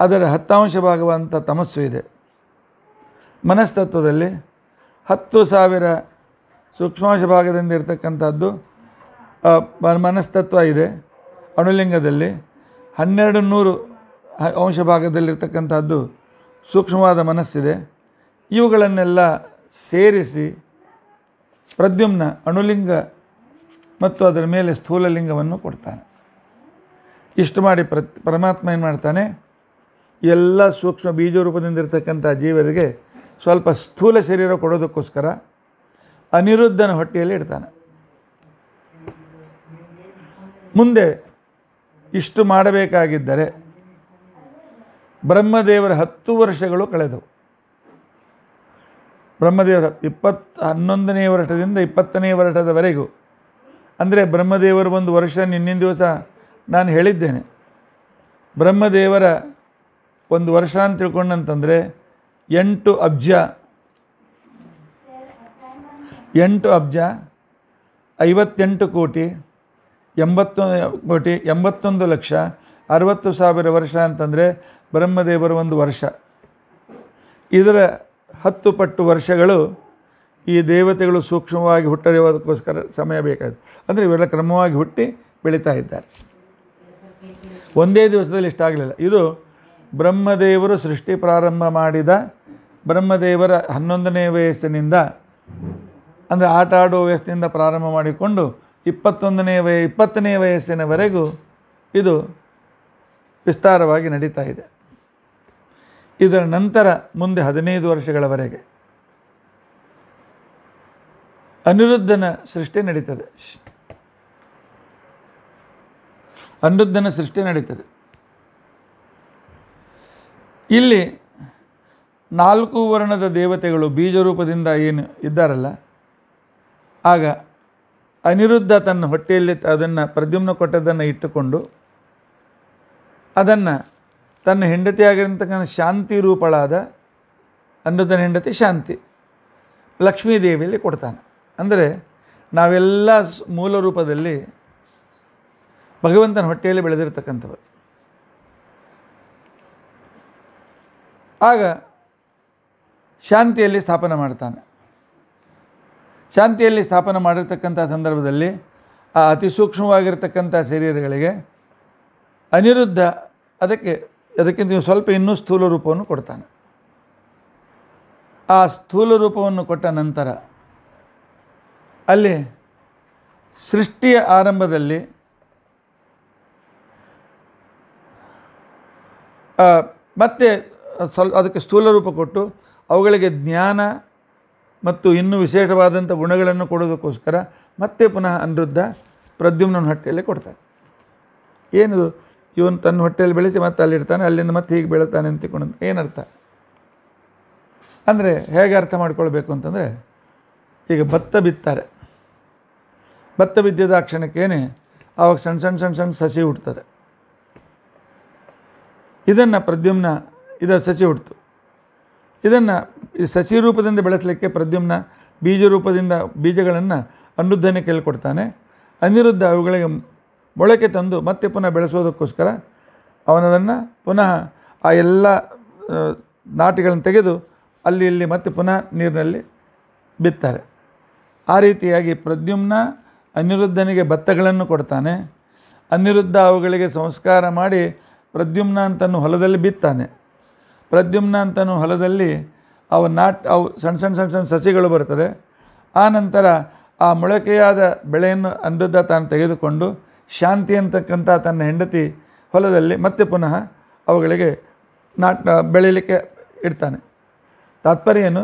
ಅದರ ಹತ್ತಾಂಶ ಭಾಗವಂಥ ತಮಸ್ಸು ಇದೆ ಮನಸ್ತತ್ವದಲ್ಲಿ ಹತ್ತು ಸಾವಿರ ಸೂಕ್ಷ್ಮಾಂಶ ಭಾಗದಿಂದ ಇರತಕ್ಕಂಥದ್ದು ಮನಸ್ತತ್ವ ಇದೆ ಅಣುಲಿಂಗದಲ್ಲಿ ಹನ್ನೆರಡು ನೂರು ಅಂಶ ಭಾಗದಲ್ಲಿರ್ತಕ್ಕಂಥದ್ದು ಸೂಕ್ಷ್ಮವಾದ ಮನಸ್ಸಿದೆ ಇವುಗಳನ್ನೆಲ್ಲ ಸೇರಿಸಿ ಪ್ರದ್ಯುಮ್ನ ಅಣುಲಿಂಗ ಮತ್ತು ಅದರ ಮೇಲೆ ಸ್ಥೂಲಲಿಂಗವನ್ನು ಕೊಡ್ತಾನೆ ಇಷ್ಟು ಮಾಡಿ ಪ್ರತ್ ಪರಮಾತ್ಮ ಏನು ಮಾಡ್ತಾನೆ ಎಲ್ಲ ಸೂಕ್ಷ್ಮ ಬೀಜ ರೂಪದಿಂದ ಇರತಕ್ಕಂಥ ಜೀವರಿಗೆ ಸ್ವಲ್ಪ ಸ್ಥೂಲ ಶರೀರ ಕೊಡೋದಕ್ಕೋಸ್ಕರ ಅನಿರುದ್ಧನ ಹೊಟ್ಟೆಯಲ್ಲಿ ಇಡ್ತಾನೆ ಮುಂದೆ ಇಷ್ಟು ಮಾಡಬೇಕಾಗಿದ್ದರೆ ಬ್ರಹ್ಮದೇವರ ಹತ್ತು ವರ್ಷಗಳು ಕಳೆದವು ಬ್ರಹ್ಮದೇವರ ಇಪ್ಪತ್ತು ಹನ್ನೊಂದನೇ ವರ್ಷದಿಂದ ಇಪ್ಪತ್ತನೇ ವರ್ಷದವರೆಗೂ ಅಂದರೆ ಬ್ರಹ್ಮದೇವರು ಒಂದು ವರ್ಷ ನಿನ್ನಿನ ದಿವಸ ನಾನು ಹೇಳಿದ್ದೇನೆ ಬ್ರಹ್ಮದೇವರ ಒಂದು ವರ್ಷ ಅಂತ ತಿಳ್ಕೊಂಡಂತಂದರೆ ಎಂಟು ಅಬ್ಜ ಎಂಟು ಅಬ್ಜ ಐವತ್ತೆಂಟು ಕೋಟಿ ಎಂಬತ್ತು ಕೋಟಿ ಎಂಬತ್ತೊಂದು ಲಕ್ಷ ಅರವತ್ತು ಸಾವಿರ ವರ್ಷ ಅಂತಂದರೆ ಬ್ರಹ್ಮದೇವರ ಒಂದು ವರ್ಷ ಇದರ ಹತ್ತು ಪಟ್ಟು ವರ್ಷಗಳು ಈ ದೇವತೆಗಳು ಸೂಕ್ಷ್ಮವಾಗಿ ಹುಟ್ಟರಿಯೋದಕ್ಕೋಸ್ಕರ ಸಮಯ ಬೇಕಾಯಿತು ಅಂದರೆ ಇವೆಲ್ಲ ಕ್ರಮವಾಗಿ ಹುಟ್ಟಿ ಬೆಳೀತಾ ಇದ್ದಾರೆ ಒಂದೇ ದಿವಸದಲ್ಲಿ ಇಷ್ಟ ಆಗಲಿಲ್ಲ ಇದು ಬ್ರಹ್ಮದೇವರು ಸೃಷ್ಟಿ ಪ್ರಾರಂಭ ಮಾಡಿದ ಬ್ರಹ್ಮದೇವರ ಹನ್ನೊಂದನೇ ವಯಸ್ಸಿನಿಂದ ಅಂದರೆ ಆಟ ಆಡುವ ವಯಸ್ಸಿನಿಂದ ಪ್ರಾರಂಭ ಮಾಡಿಕೊಂಡು ಇಪ್ಪತ್ತೊಂದನೇ ವಯ ಇಪ್ಪತ್ತನೇ ವಯಸ್ಸಿನವರೆಗೂ ಇದು ವಿಸ್ತಾರವಾಗಿ ನಡೀತಾ ಇದೆ ಇದರ ನಂತರ ಮುಂದೆ ಹದಿನೈದು ವರ್ಷಗಳವರೆಗೆ ಅನಿರುದ್ಧನ ಸೃಷ್ಟಿ ನಡೀತದೆ ಅನಿರುದ್ಧನ ಸೃಷ್ಟಿ ನಡೀತದೆ ಇಲ್ಲಿ ನಾಲ್ಕು ವರ್ಣದ ದೇವತೆಗಳು ಬೀಜರೂಪದಿಂದ ಏನು ಇದ್ದಾರಲ್ಲ ಆಗ ಅನಿರುದ್ಧ ತನ್ನ ಹೊಟ್ಟೆಯಲ್ಲಿ ಅದನ್ನು ಪ್ರದ್ಯುಮ್ನ ಕೊಟ್ಟದ್ದನ್ನು ಇಟ್ಟುಕೊಂಡು ಅದನ್ನು ತನ್ನ ಹೆಂಡತಿಯಾಗಿರತಕ್ಕಂಥ ಶಾಂತಿ ರೂಪಳಾದ ಅನಿರುದ್ಧನ ಹೆಂಡತಿ ಶಾಂತಿ ಲಕ್ಷ್ಮೀ ದೇವಿಯಲ್ಲಿ ಕೊಡ್ತಾನೆ ಅಂದರೆ ನಾವೆಲ್ಲ ಮೂಲ ರೂಪದಲ್ಲಿ ಭಗವಂತನ ಹೊಟ್ಟೆಯಲ್ಲಿ ಬೆಳೆದಿರ್ತಕ್ಕಂಥವ್ರು ಆಗ ಶಾಂತಿಯಲ್ಲಿ ಸ್ಥಾಪನೆ ಮಾಡ್ತಾನೆ ಶಾಂತಿಯಲ್ಲಿ ಸ್ಥಾಪನೆ ಮಾಡಿರ್ತಕ್ಕಂಥ ಸಂದರ್ಭದಲ್ಲಿ ಆ ಅತಿ ಸೂಕ್ಷ್ಮವಾಗಿರ್ತಕ್ಕಂಥ ಶರೀರಗಳಿಗೆ ಅನಿರುದ್ಧ ಅದಕ್ಕೆ ಅದಕ್ಕಿಂತ ನೀವು ಸ್ವಲ್ಪ ಇನ್ನೂ ಸ್ಥೂಲ ರೂಪವನ್ನು ಕೊಡ್ತಾನೆ ಆ ಸ್ಥೂಲ ರೂಪವನ್ನು ಕೊಟ್ಟ ನಂತರ ಅಲ್ಲಿ ಸೃಷ್ಟಿಯ ಆರಂಭದಲ್ಲಿ ಮತ್ತೆ ಸ್ವಲ್ಪ ಅದಕ್ಕೆ ಸ್ಥೂಲ ರೂಪ ಕೊಟ್ಟು ಅವುಗಳಿಗೆ ಜ್ಞಾನ ಮತ್ತು ಇನ್ನೂ ವಿಶೇಷವಾದಂಥ ಗುಣಗಳನ್ನು ಕೊಡೋದಕ್ಕೋಸ್ಕರ ಮತ್ತೆ ಪುನಃ ಅನಿರುದ್ಧ ಪ್ರದ್ಯುಮ್ನ ಹೊಟ್ಟೆಯಲ್ಲಿ ಕೊಡ್ತಾರೆ ಏನು ಇವನು ತನ್ನ ಹೊಟ್ಟೆಯಲ್ಲಿ ಬೆಳೆಸಿ ಮತ್ತೆ ಅಲ್ಲಿಡ್ತಾನೆ ಅಲ್ಲಿಂದ ಮತ್ತೆ ಹೀಗೆ ಬೆಳೀತಾನೆ ಅಂತ ಏನರ್ಥ ಅಂದರೆ ಹೇಗೆ ಅರ್ಥ ಮಾಡ್ಕೊಳ್ಬೇಕು ಅಂತಂದರೆ ಈಗ ಭತ್ತ ಬಿತ್ತಾರೆ ಭತ್ತ ಬಿದ್ದಿದ ಆ ಕ್ಷಣಕ್ಕೇನೆ ಆವಾಗ ಸಣ್ಣ ಸಣ್ಣ ಸಣ್ಣ ಸಣ್ಣ ಸಸಿ ಹುಡ್ತದೆ ಇದನ್ನು ಪ್ರದ್ಯುಮ್ನ ಇದು ಸಸಿ ಹುಟ್ಟಿತು ಇದನ್ನು ಈ ಸಸಿ ರೂಪದಿಂದ ಬೆಳೆಸಲಿಕ್ಕೆ ಪ್ರದ್ಯುಮ್ನ ಬೀಜ ರೂಪದಿಂದ ಬೀಜಗಳನ್ನು ಅನುರುದ್ಧನೇ ಕೇಳಿಕೊಡ್ತಾನೆ ಅನಿರುದ್ಧ ಅವುಗಳಿಗೆ ಮೊಳಕೆ ತಂದು ಮತ್ತೆ ಪುನಃ ಬೆಳೆಸೋದಕ್ಕೋಸ್ಕರ ಅವನದನ್ನು ಪುನಃ ಆ ಎಲ್ಲ ನಾಟಿಗಳನ್ನು ತೆಗೆದು ಅಲ್ಲಿ ಇಲ್ಲಿ ಮತ್ತೆ ಪುನಃ ನೀರಿನಲ್ಲಿ ಬಿತ್ತಾರೆ ಆ ರೀತಿಯಾಗಿ ಪ್ರದ್ಯುಮ್ನ ಅನಿರುದ್ಧನಿಗೆ ಭತ್ತಗಳನ್ನು ಕೊಡ್ತಾನೆ ಅನಿರುದ್ಧ ಅವುಗಳಿಗೆ ಸಂಸ್ಕಾರ ಮಾಡಿ ಪ್ರದ್ಯುಮ್ನ ಅಂತನೂ ಹೊಲದಲ್ಲಿ ಬಿತ್ತಾನೆ ಪ್ರದ್ಯುಮ್ನ ಅಂತನೂ ಹೊಲದಲ್ಲಿ ಅವು ನಾಟ್ ಅವು ಸಣ್ಣ ಸಣ್ಣ ಸಣ್ಣ ಸಣ್ಣ ಸಸಿಗಳು ಬರ್ತದೆ ಆ ನಂತರ ಆ ಮೊಳಕೆಯಾದ ಬೆಳೆಯನ್ನು ಅಂದದ್ದ ತಾನು ತೆಗೆದುಕೊಂಡು ಶಾಂತಿ ಅಂತಕ್ಕಂಥ ತನ್ನ ಹೆಂಡತಿ ಹೊಲದಲ್ಲಿ ಮತ್ತೆ ಪುನಃ ಅವುಗಳಿಗೆ ನಾಟ್ ಬೆಳೀಲಿಕ್ಕೆ ಇಡ್ತಾನೆ ತಾತ್ಪರ್ಯ ಏನು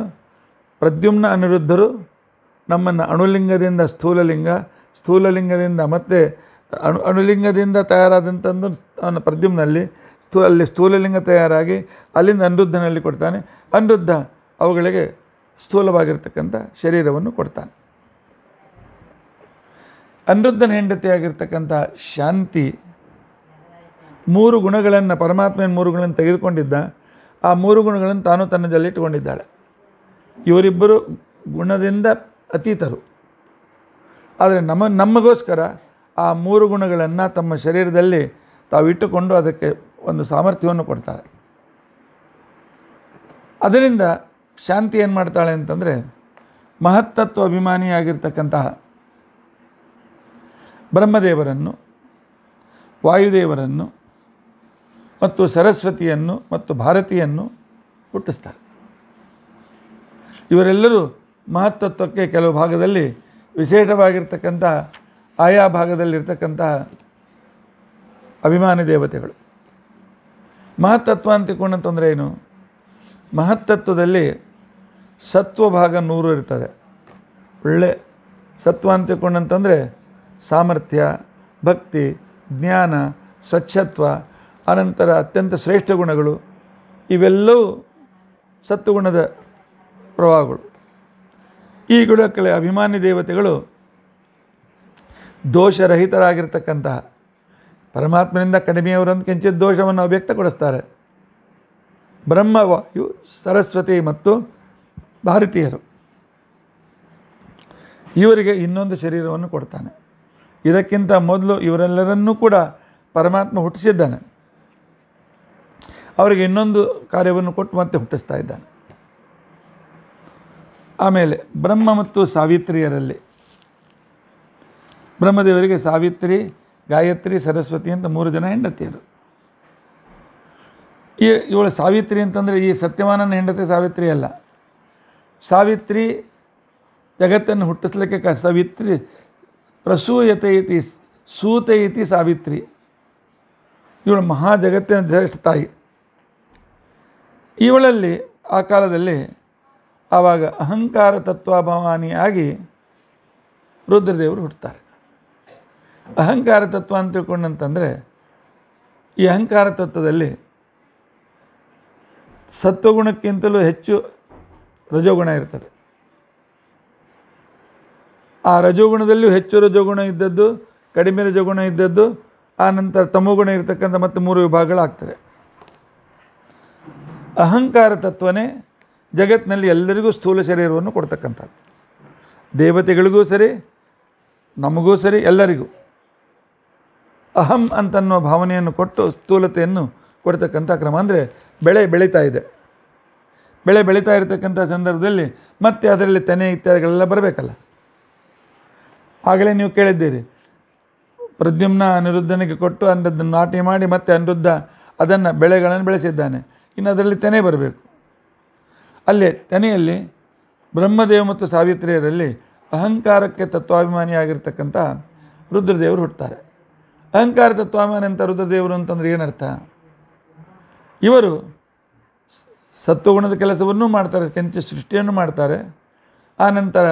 ಪ್ರದ್ಯುಮ್ನ ಅನಿರುದ್ಧರು ನಮ್ಮನ್ನು ಅಣುಲಿಂಗದಿಂದ ಸ್ಥೂಲಲಿಂಗ ಸ್ಥೂಲಲಿಂಗದಿಂದ ಮತ್ತೆ ಅಣು ಅಣುಲಿಂಗದಿಂದ ತಯಾರಾದಂಥದ್ದು ಅವನ ಪ್ರದ್ಯುಮ್ನಲ್ಲಿ ಸ್ಥೂ ಅಲ್ಲಿ ಸ್ಥೂಲಲಿಂಗ ತಯಾರಾಗಿ ಅಲ್ಲಿಂದ ಅನಿರುದ್ಧನಲ್ಲಿ ಕೊಡ್ತಾನೆ ಅನಿರುದ್ಧ ಅವುಗಳಿಗೆ ಸ್ಥೂಲವಾಗಿರ್ತಕ್ಕಂಥ ಶರೀರವನ್ನು ಕೊಡ್ತಾನೆ ಅನಿರುದ್ಧನ ಹೆಂಡತಿಯಾಗಿರ್ತಕ್ಕಂಥ ಶಾಂತಿ ಮೂರು ಗುಣಗಳನ್ನು ಪರಮಾತ್ಮನ ಮೂರು ಗುಣಗಳನ್ನು ತೆಗೆದುಕೊಂಡಿದ್ದ ಆ ಮೂರು ಗುಣಗಳನ್ನು ತಾನು ತನ್ನದಲ್ಲಿ ಇಟ್ಟುಕೊಂಡಿದ್ದಾಳೆ ಇವರಿಬ್ಬರು ಗುಣದಿಂದ ಅತೀತರು ಆದರೆ ನಮ್ಮ ನಮಗೋಸ್ಕರ ಆ ಮೂರು ಗುಣಗಳನ್ನು ತಮ್ಮ ಶರೀರದಲ್ಲಿ ತಾವು ಇಟ್ಟುಕೊಂಡು ಅದಕ್ಕೆ ಒಂದು ಸಾಮರ್ಥ್ಯವನ್ನು ಕೊಡ್ತಾರೆ ಅದರಿಂದ ಶಾಂತಿ ಏನು ಮಾಡ್ತಾಳೆ ಅಂತಂದರೆ ಮಹತ್ತತ್ವ ಅಭಿಮಾನಿಯಾಗಿರ್ತಕ್ಕಂತಹ ಬ್ರಹ್ಮದೇವರನ್ನು ವಾಯುದೇವರನ್ನು ಮತ್ತು ಸರಸ್ವತಿಯನ್ನು ಮತ್ತು ಭಾರತಿಯನ್ನು ಹುಟ್ಟಿಸ್ತಾರೆ ಇವರೆಲ್ಲರೂ ಮಹತ್ತತ್ವಕ್ಕೆ ಕೆಲವು ಭಾಗದಲ್ಲಿ ವಿಶೇಷವಾಗಿರ್ತಕ್ಕಂಥ ಆಯಾ ಭಾಗದಲ್ಲಿರ್ತಕ್ಕಂತಹ ಅಭಿಮಾನಿ ದೇವತೆಗಳು ಮಹತ್ತತ್ವ ಅಂತಿಕೊಂಡು ಅಂತಂದರೆ ಏನು ಮಹತ್ತತ್ವದಲ್ಲಿ ಸತ್ವ ಭಾಗ ನೂರು ಇರ್ತದೆ ಒಳ್ಳೆ ಸತ್ವ ಅಂತಿಕೊಂಡಂತಂದರೆ ಸಾಮರ್ಥ್ಯ ಭಕ್ತಿ ಜ್ಞಾನ ಸ್ವಚ್ಛತ್ವ ಅನಂತರ ಅತ್ಯಂತ ಶ್ರೇಷ್ಠ ಗುಣಗಳು ಇವೆಲ್ಲವೂ ಸತ್ವಗುಣದ ಪ್ರವಾಹಗಳು ಈ ಗುಣಕ್ಕೆ ಅಭಿಮಾನಿ ದೇವತೆಗಳು ದೋಷರಹಿತರಾಗಿರ್ತಕ್ಕಂತಹ ಪರಮಾತ್ಮನಿಂದ ಕಡಿಮೆಯವರನ್ನು ಕಿಂಚಿತ್ ದೋಷವನ್ನು ವ್ಯಕ್ತಗೊಳಿಸ್ತಾರೆ ಬ್ರಹ್ಮವಾಯು ಸರಸ್ವತಿ ಮತ್ತು ಭಾರತೀಯರು ಇವರಿಗೆ ಇನ್ನೊಂದು ಶರೀರವನ್ನು ಕೊಡ್ತಾನೆ ಇದಕ್ಕಿಂತ ಮೊದಲು ಇವರೆಲ್ಲರನ್ನೂ ಕೂಡ ಪರಮಾತ್ಮ ಹುಟ್ಟಿಸಿದ್ದಾನೆ ಅವರಿಗೆ ಇನ್ನೊಂದು ಕಾರ್ಯವನ್ನು ಕೊಟ್ಟು ಮತ್ತೆ ಹುಟ್ಟಿಸ್ತಾ ಇದ್ದಾನೆ ಆಮೇಲೆ ಬ್ರಹ್ಮ ಮತ್ತು ಸಾವಿತ್ರಿಯರಲ್ಲಿ ಬ್ರಹ್ಮದೇವರಿಗೆ ಸಾವಿತ್ರಿ ಗಾಯತ್ರಿ ಸರಸ್ವತಿ ಅಂತ ಮೂರು ಜನ ಹೆಂಡತಿಯರು ಈ ಇವಳು ಸಾವಿತ್ರಿ ಅಂತಂದರೆ ಈ ಸತ್ಯವಾನನ ಹೆಂಡತಿ ಸಾವಿತ್ರಿ ಅಲ್ಲ ಸಾವಿತ್ರಿ ಜಗತ್ತನ್ನು ಹುಟ್ಟಿಸ್ಲಿಕ್ಕೆ ಕ ಸವಿತ್ರಿ ಪ್ರಸೂಯತೆ ಇತಿ ಸೂತೆ ಇತಿ ಸಾವಿತ್ರಿ ಇವಳು ಮಹಾ ಜಗತ್ತಿನ ಜ್ಯೇಷ್ಠ ತಾಯಿ ಇವಳಲ್ಲಿ ಆ ಕಾಲದಲ್ಲಿ ಆವಾಗ ಅಹಂಕಾರ ತತ್ವಾಭಿಮಾನಿಯಾಗಿ ರುದ್ರದೇವರು ಹುಟ್ಟುತ್ತಾರೆ ಅಹಂಕಾರ ತತ್ವ ಅಂತ ತಿಳ್ಕೊಂಡಂತಂದರೆ ಈ ಅಹಂಕಾರ ತತ್ವದಲ್ಲಿ ಸತ್ವಗುಣಕ್ಕಿಂತಲೂ ಹೆಚ್ಚು ರಜೋಗುಣ ಇರ್ತದೆ ಆ ರಜೋಗುಣದಲ್ಲಿಯೂ ಹೆಚ್ಚು ರಜೋಗುಣ ಇದ್ದದ್ದು ಕಡಿಮೆ ರಜೋಗುಣ ಇದ್ದದ್ದು ಆನಂತರ ನಂತರ ತಮೋಗುಣ ಇರತಕ್ಕಂಥ ಮತ್ತು ಮೂರು ವಿಭಾಗಗಳಾಗ್ತವೆ ಅಹಂಕಾರ ತತ್ವನೇ ಜಗತ್ತಿನಲ್ಲಿ ಎಲ್ಲರಿಗೂ ಸ್ಥೂಲ ಶರೀರವನ್ನು ಕೊಡ್ತಕ್ಕಂಥದ್ದು ದೇವತೆಗಳಿಗೂ ಸರಿ ನಮಗೂ ಸರಿ ಎಲ್ಲರಿಗೂ ಅಹಂ ಅಂತನ್ನುವ ಭಾವನೆಯನ್ನು ಕೊಟ್ಟು ಸ್ಥೂಲತೆಯನ್ನು ಕೊಡ್ತಕ್ಕಂಥ ಕ್ರಮ ಅಂದರೆ ಬೆಳೆ ಬೆಳೀತಾ ಇದೆ ಬೆಳೆ ಬೆಳೀತಾ ಇರತಕ್ಕಂಥ ಸಂದರ್ಭದಲ್ಲಿ ಮತ್ತೆ ಅದರಲ್ಲಿ ತೆನೆ ಇತ್ಯಾದಿಗಳೆಲ್ಲ ಬರಬೇಕಲ್ಲ ಆಗಲೇ ನೀವು ಕೇಳಿದ್ದೀರಿ ಪ್ರದ್ಯುಮ್ನ ಅನಿರುದ್ಧನಿಗೆ ಕೊಟ್ಟು ಅನಿರುದ್ಧ ನಾಟಿ ಮಾಡಿ ಮತ್ತೆ ಅನಿರುದ್ಧ ಅದನ್ನು ಬೆಳೆಗಳನ್ನು ಬೆಳೆಸಿದ್ದಾನೆ ಇನ್ನು ಅದರಲ್ಲಿ ತೆನೆ ಬರಬೇಕು ಅಲ್ಲೇ ತೆನೆಯಲ್ಲಿ ಬ್ರಹ್ಮದೇವ ಮತ್ತು ಸಾವಿತ್ರಿಯರಲ್ಲಿ ಅಹಂಕಾರಕ್ಕೆ ತತ್ವಾಭಿಮಾನಿಯಾಗಿರ್ತಕ್ಕಂಥ ರುದ್ರದೇವರು ಹುಟ್ಟುತ್ತಾರೆ ಅಹಂಕಾರ ತತ್ವಾಭಿಮಾನಿ ಅಂತ ರುದ್ರದೇವರು ಅಂತಂದ್ರೆ ಏನರ್ಥ ಇವರು ಸತ್ವಗುಣದ ಕೆಲಸವನ್ನು ಮಾಡ್ತಾರೆ ಕೆಂಚ ಸೃಷ್ಟಿಯನ್ನು ಮಾಡ್ತಾರೆ ಆನಂತರ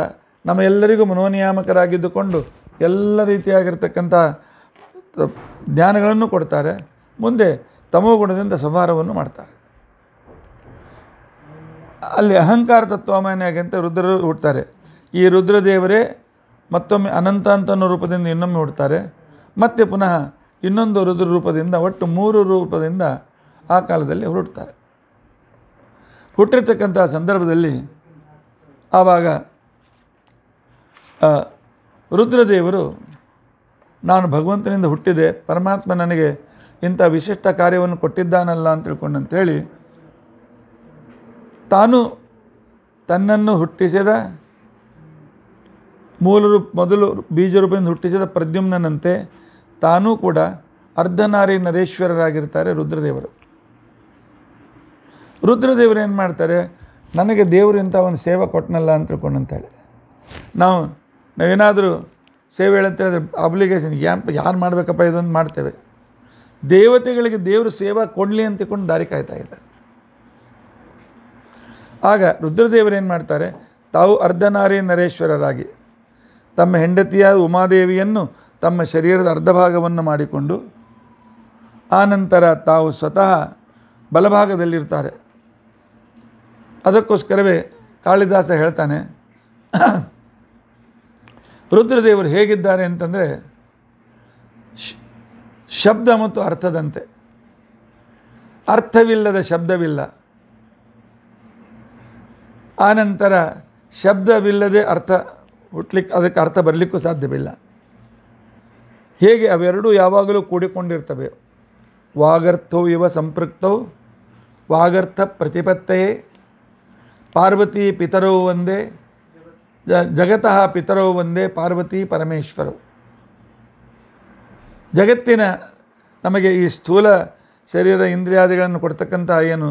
ನಮ್ಮ ಎಲ್ಲರಿಗೂ ಮನೋನಿಯಾಮಕರಾಗಿದ್ದುಕೊಂಡು ಎಲ್ಲ ರೀತಿಯಾಗಿರ್ತಕ್ಕಂಥ ಜ್ಞಾನಗಳನ್ನು ಕೊಡ್ತಾರೆ ಮುಂದೆ ತಮೋ ಗುಣದಿಂದ ಸಂಹಾರವನ್ನು ಮಾಡ್ತಾರೆ ಅಲ್ಲಿ ಅಹಂಕಾರ ತತ್ವಮಾನ್ಯಾಗಿ ಅಂತ ರುದ್ರರು ಹುಡ್ತಾರೆ ಈ ರುದ್ರದೇವರೇ ಮತ್ತೊಮ್ಮೆ ಅನಂತ ಅಂತ ರೂಪದಿಂದ ಇನ್ನೊಮ್ಮೆ ಹುಡ್ತಾರೆ ಮತ್ತೆ ಪುನಃ ಇನ್ನೊಂದು ರುದ್ರ ರೂಪದಿಂದ ಒಟ್ಟು ಮೂರು ರೂಪದಿಂದ ಆ ಕಾಲದಲ್ಲಿ ಹೊರಡ್ತಾರೆ ಹುಟ್ಟಿರ್ತಕ್ಕಂಥ ಸಂದರ್ಭದಲ್ಲಿ ಆವಾಗ ರುದ್ರದೇವರು ನಾನು ಭಗವಂತನಿಂದ ಹುಟ್ಟಿದೆ ಪರಮಾತ್ಮ ನನಗೆ ಇಂಥ ವಿಶಿಷ್ಟ ಕಾರ್ಯವನ್ನು ಕೊಟ್ಟಿದ್ದಾನಲ್ಲ ಅಂತ ತಾನು ತನ್ನನ್ನು ಹುಟ್ಟಿಸಿದ ಮೂಲ ರೂಪ ಮೊದಲು ಬೀಜ ರೂಪದಿಂದ ಹುಟ್ಟಿಸಿದ ಪ್ರದ್ಯುಮ್ನಂತೆ ತಾನೂ ಕೂಡ ಅರ್ಧನಾರಿ ನರೇಶ್ವರರಾಗಿರ್ತಾರೆ ರುದ್ರದೇವರು ರುದ್ರದೇವರು ಏನು ಮಾಡ್ತಾರೆ ನನಗೆ ದೇವರು ಇಂಥ ಒಂದು ಸೇವೆ ಕೊಟ್ಟನಲ್ಲ ಅಂತ ಅಂತೇಳಿ ನಾವು ನಾವೇನಾದರೂ ಸೇವೆ ಹೇಳಿದ್ರೆ ಅಬ್ಲಿಗೇಷನ್ ಯಾನ್ ಯಾರು ಮಾಡಬೇಕಪ್ಪ ಇದೊಂದು ಮಾಡ್ತೇವೆ ದೇವತೆಗಳಿಗೆ ದೇವರು ಸೇವಾ ಕೊಡಲಿ ಅಂತ ದಾರಿ ಕಾಯ್ತಾ ಇದ್ದಾರೆ ಆಗ ಏನು ಮಾಡ್ತಾರೆ ತಾವು ಅರ್ಧನಾರಿ ನರೇಶ್ವರರಾಗಿ ತಮ್ಮ ಹೆಂಡತಿಯ ಉಮಾದೇವಿಯನ್ನು ತಮ್ಮ ಶರೀರದ ಅರ್ಧ ಭಾಗವನ್ನು ಮಾಡಿಕೊಂಡು ಆನಂತರ ತಾವು ಸ್ವತಃ ಬಲಭಾಗದಲ್ಲಿರ್ತಾರೆ ಅದಕ್ಕೋಸ್ಕರವೇ ಕಾಳಿದಾಸ ಹೇಳ್ತಾನೆ ರುದ್ರದೇವರು ಹೇಗಿದ್ದಾರೆ ಅಂತಂದರೆ ಶಬ್ದ ಮತ್ತು ಅರ್ಥದಂತೆ ಅರ್ಥವಿಲ್ಲದ ಶಬ್ದವಿಲ್ಲ ಆನಂತರ ಶಬ್ದವಿಲ್ಲದೆ ಅರ್ಥ ಹುಟ್ಟಲಿಕ್ಕೆ ಅದಕ್ಕೆ ಅರ್ಥ ಬರಲಿಕ್ಕೂ ಸಾಧ್ಯವಿಲ್ಲ ಹೇಗೆ ಅವೆರಡೂ ಯಾವಾಗಲೂ ಕೂಡಿಕೊಂಡಿರ್ತವೆ ವಾಗರ್ಥೋ ಇವ ಸಂಪೃಕ್ತವು ವಾಗರ್ಥ ಪ್ರತಿಪತ್ತೆಯೇ ಪಾರ್ವತಿ ಪಿತರವೂ ಒಂದೇ ಜ ಜಗತಃ ಪಿತರವು ಒಂದೇ ಪಾರ್ವತಿ ಪರಮೇಶ್ವರವು ಜಗತ್ತಿನ ನಮಗೆ ಈ ಸ್ಥೂಲ ಶರೀರ ಇಂದ್ರಿಯಾದಿಗಳನ್ನು ಕೊಡ್ತಕ್ಕಂಥ ಏನು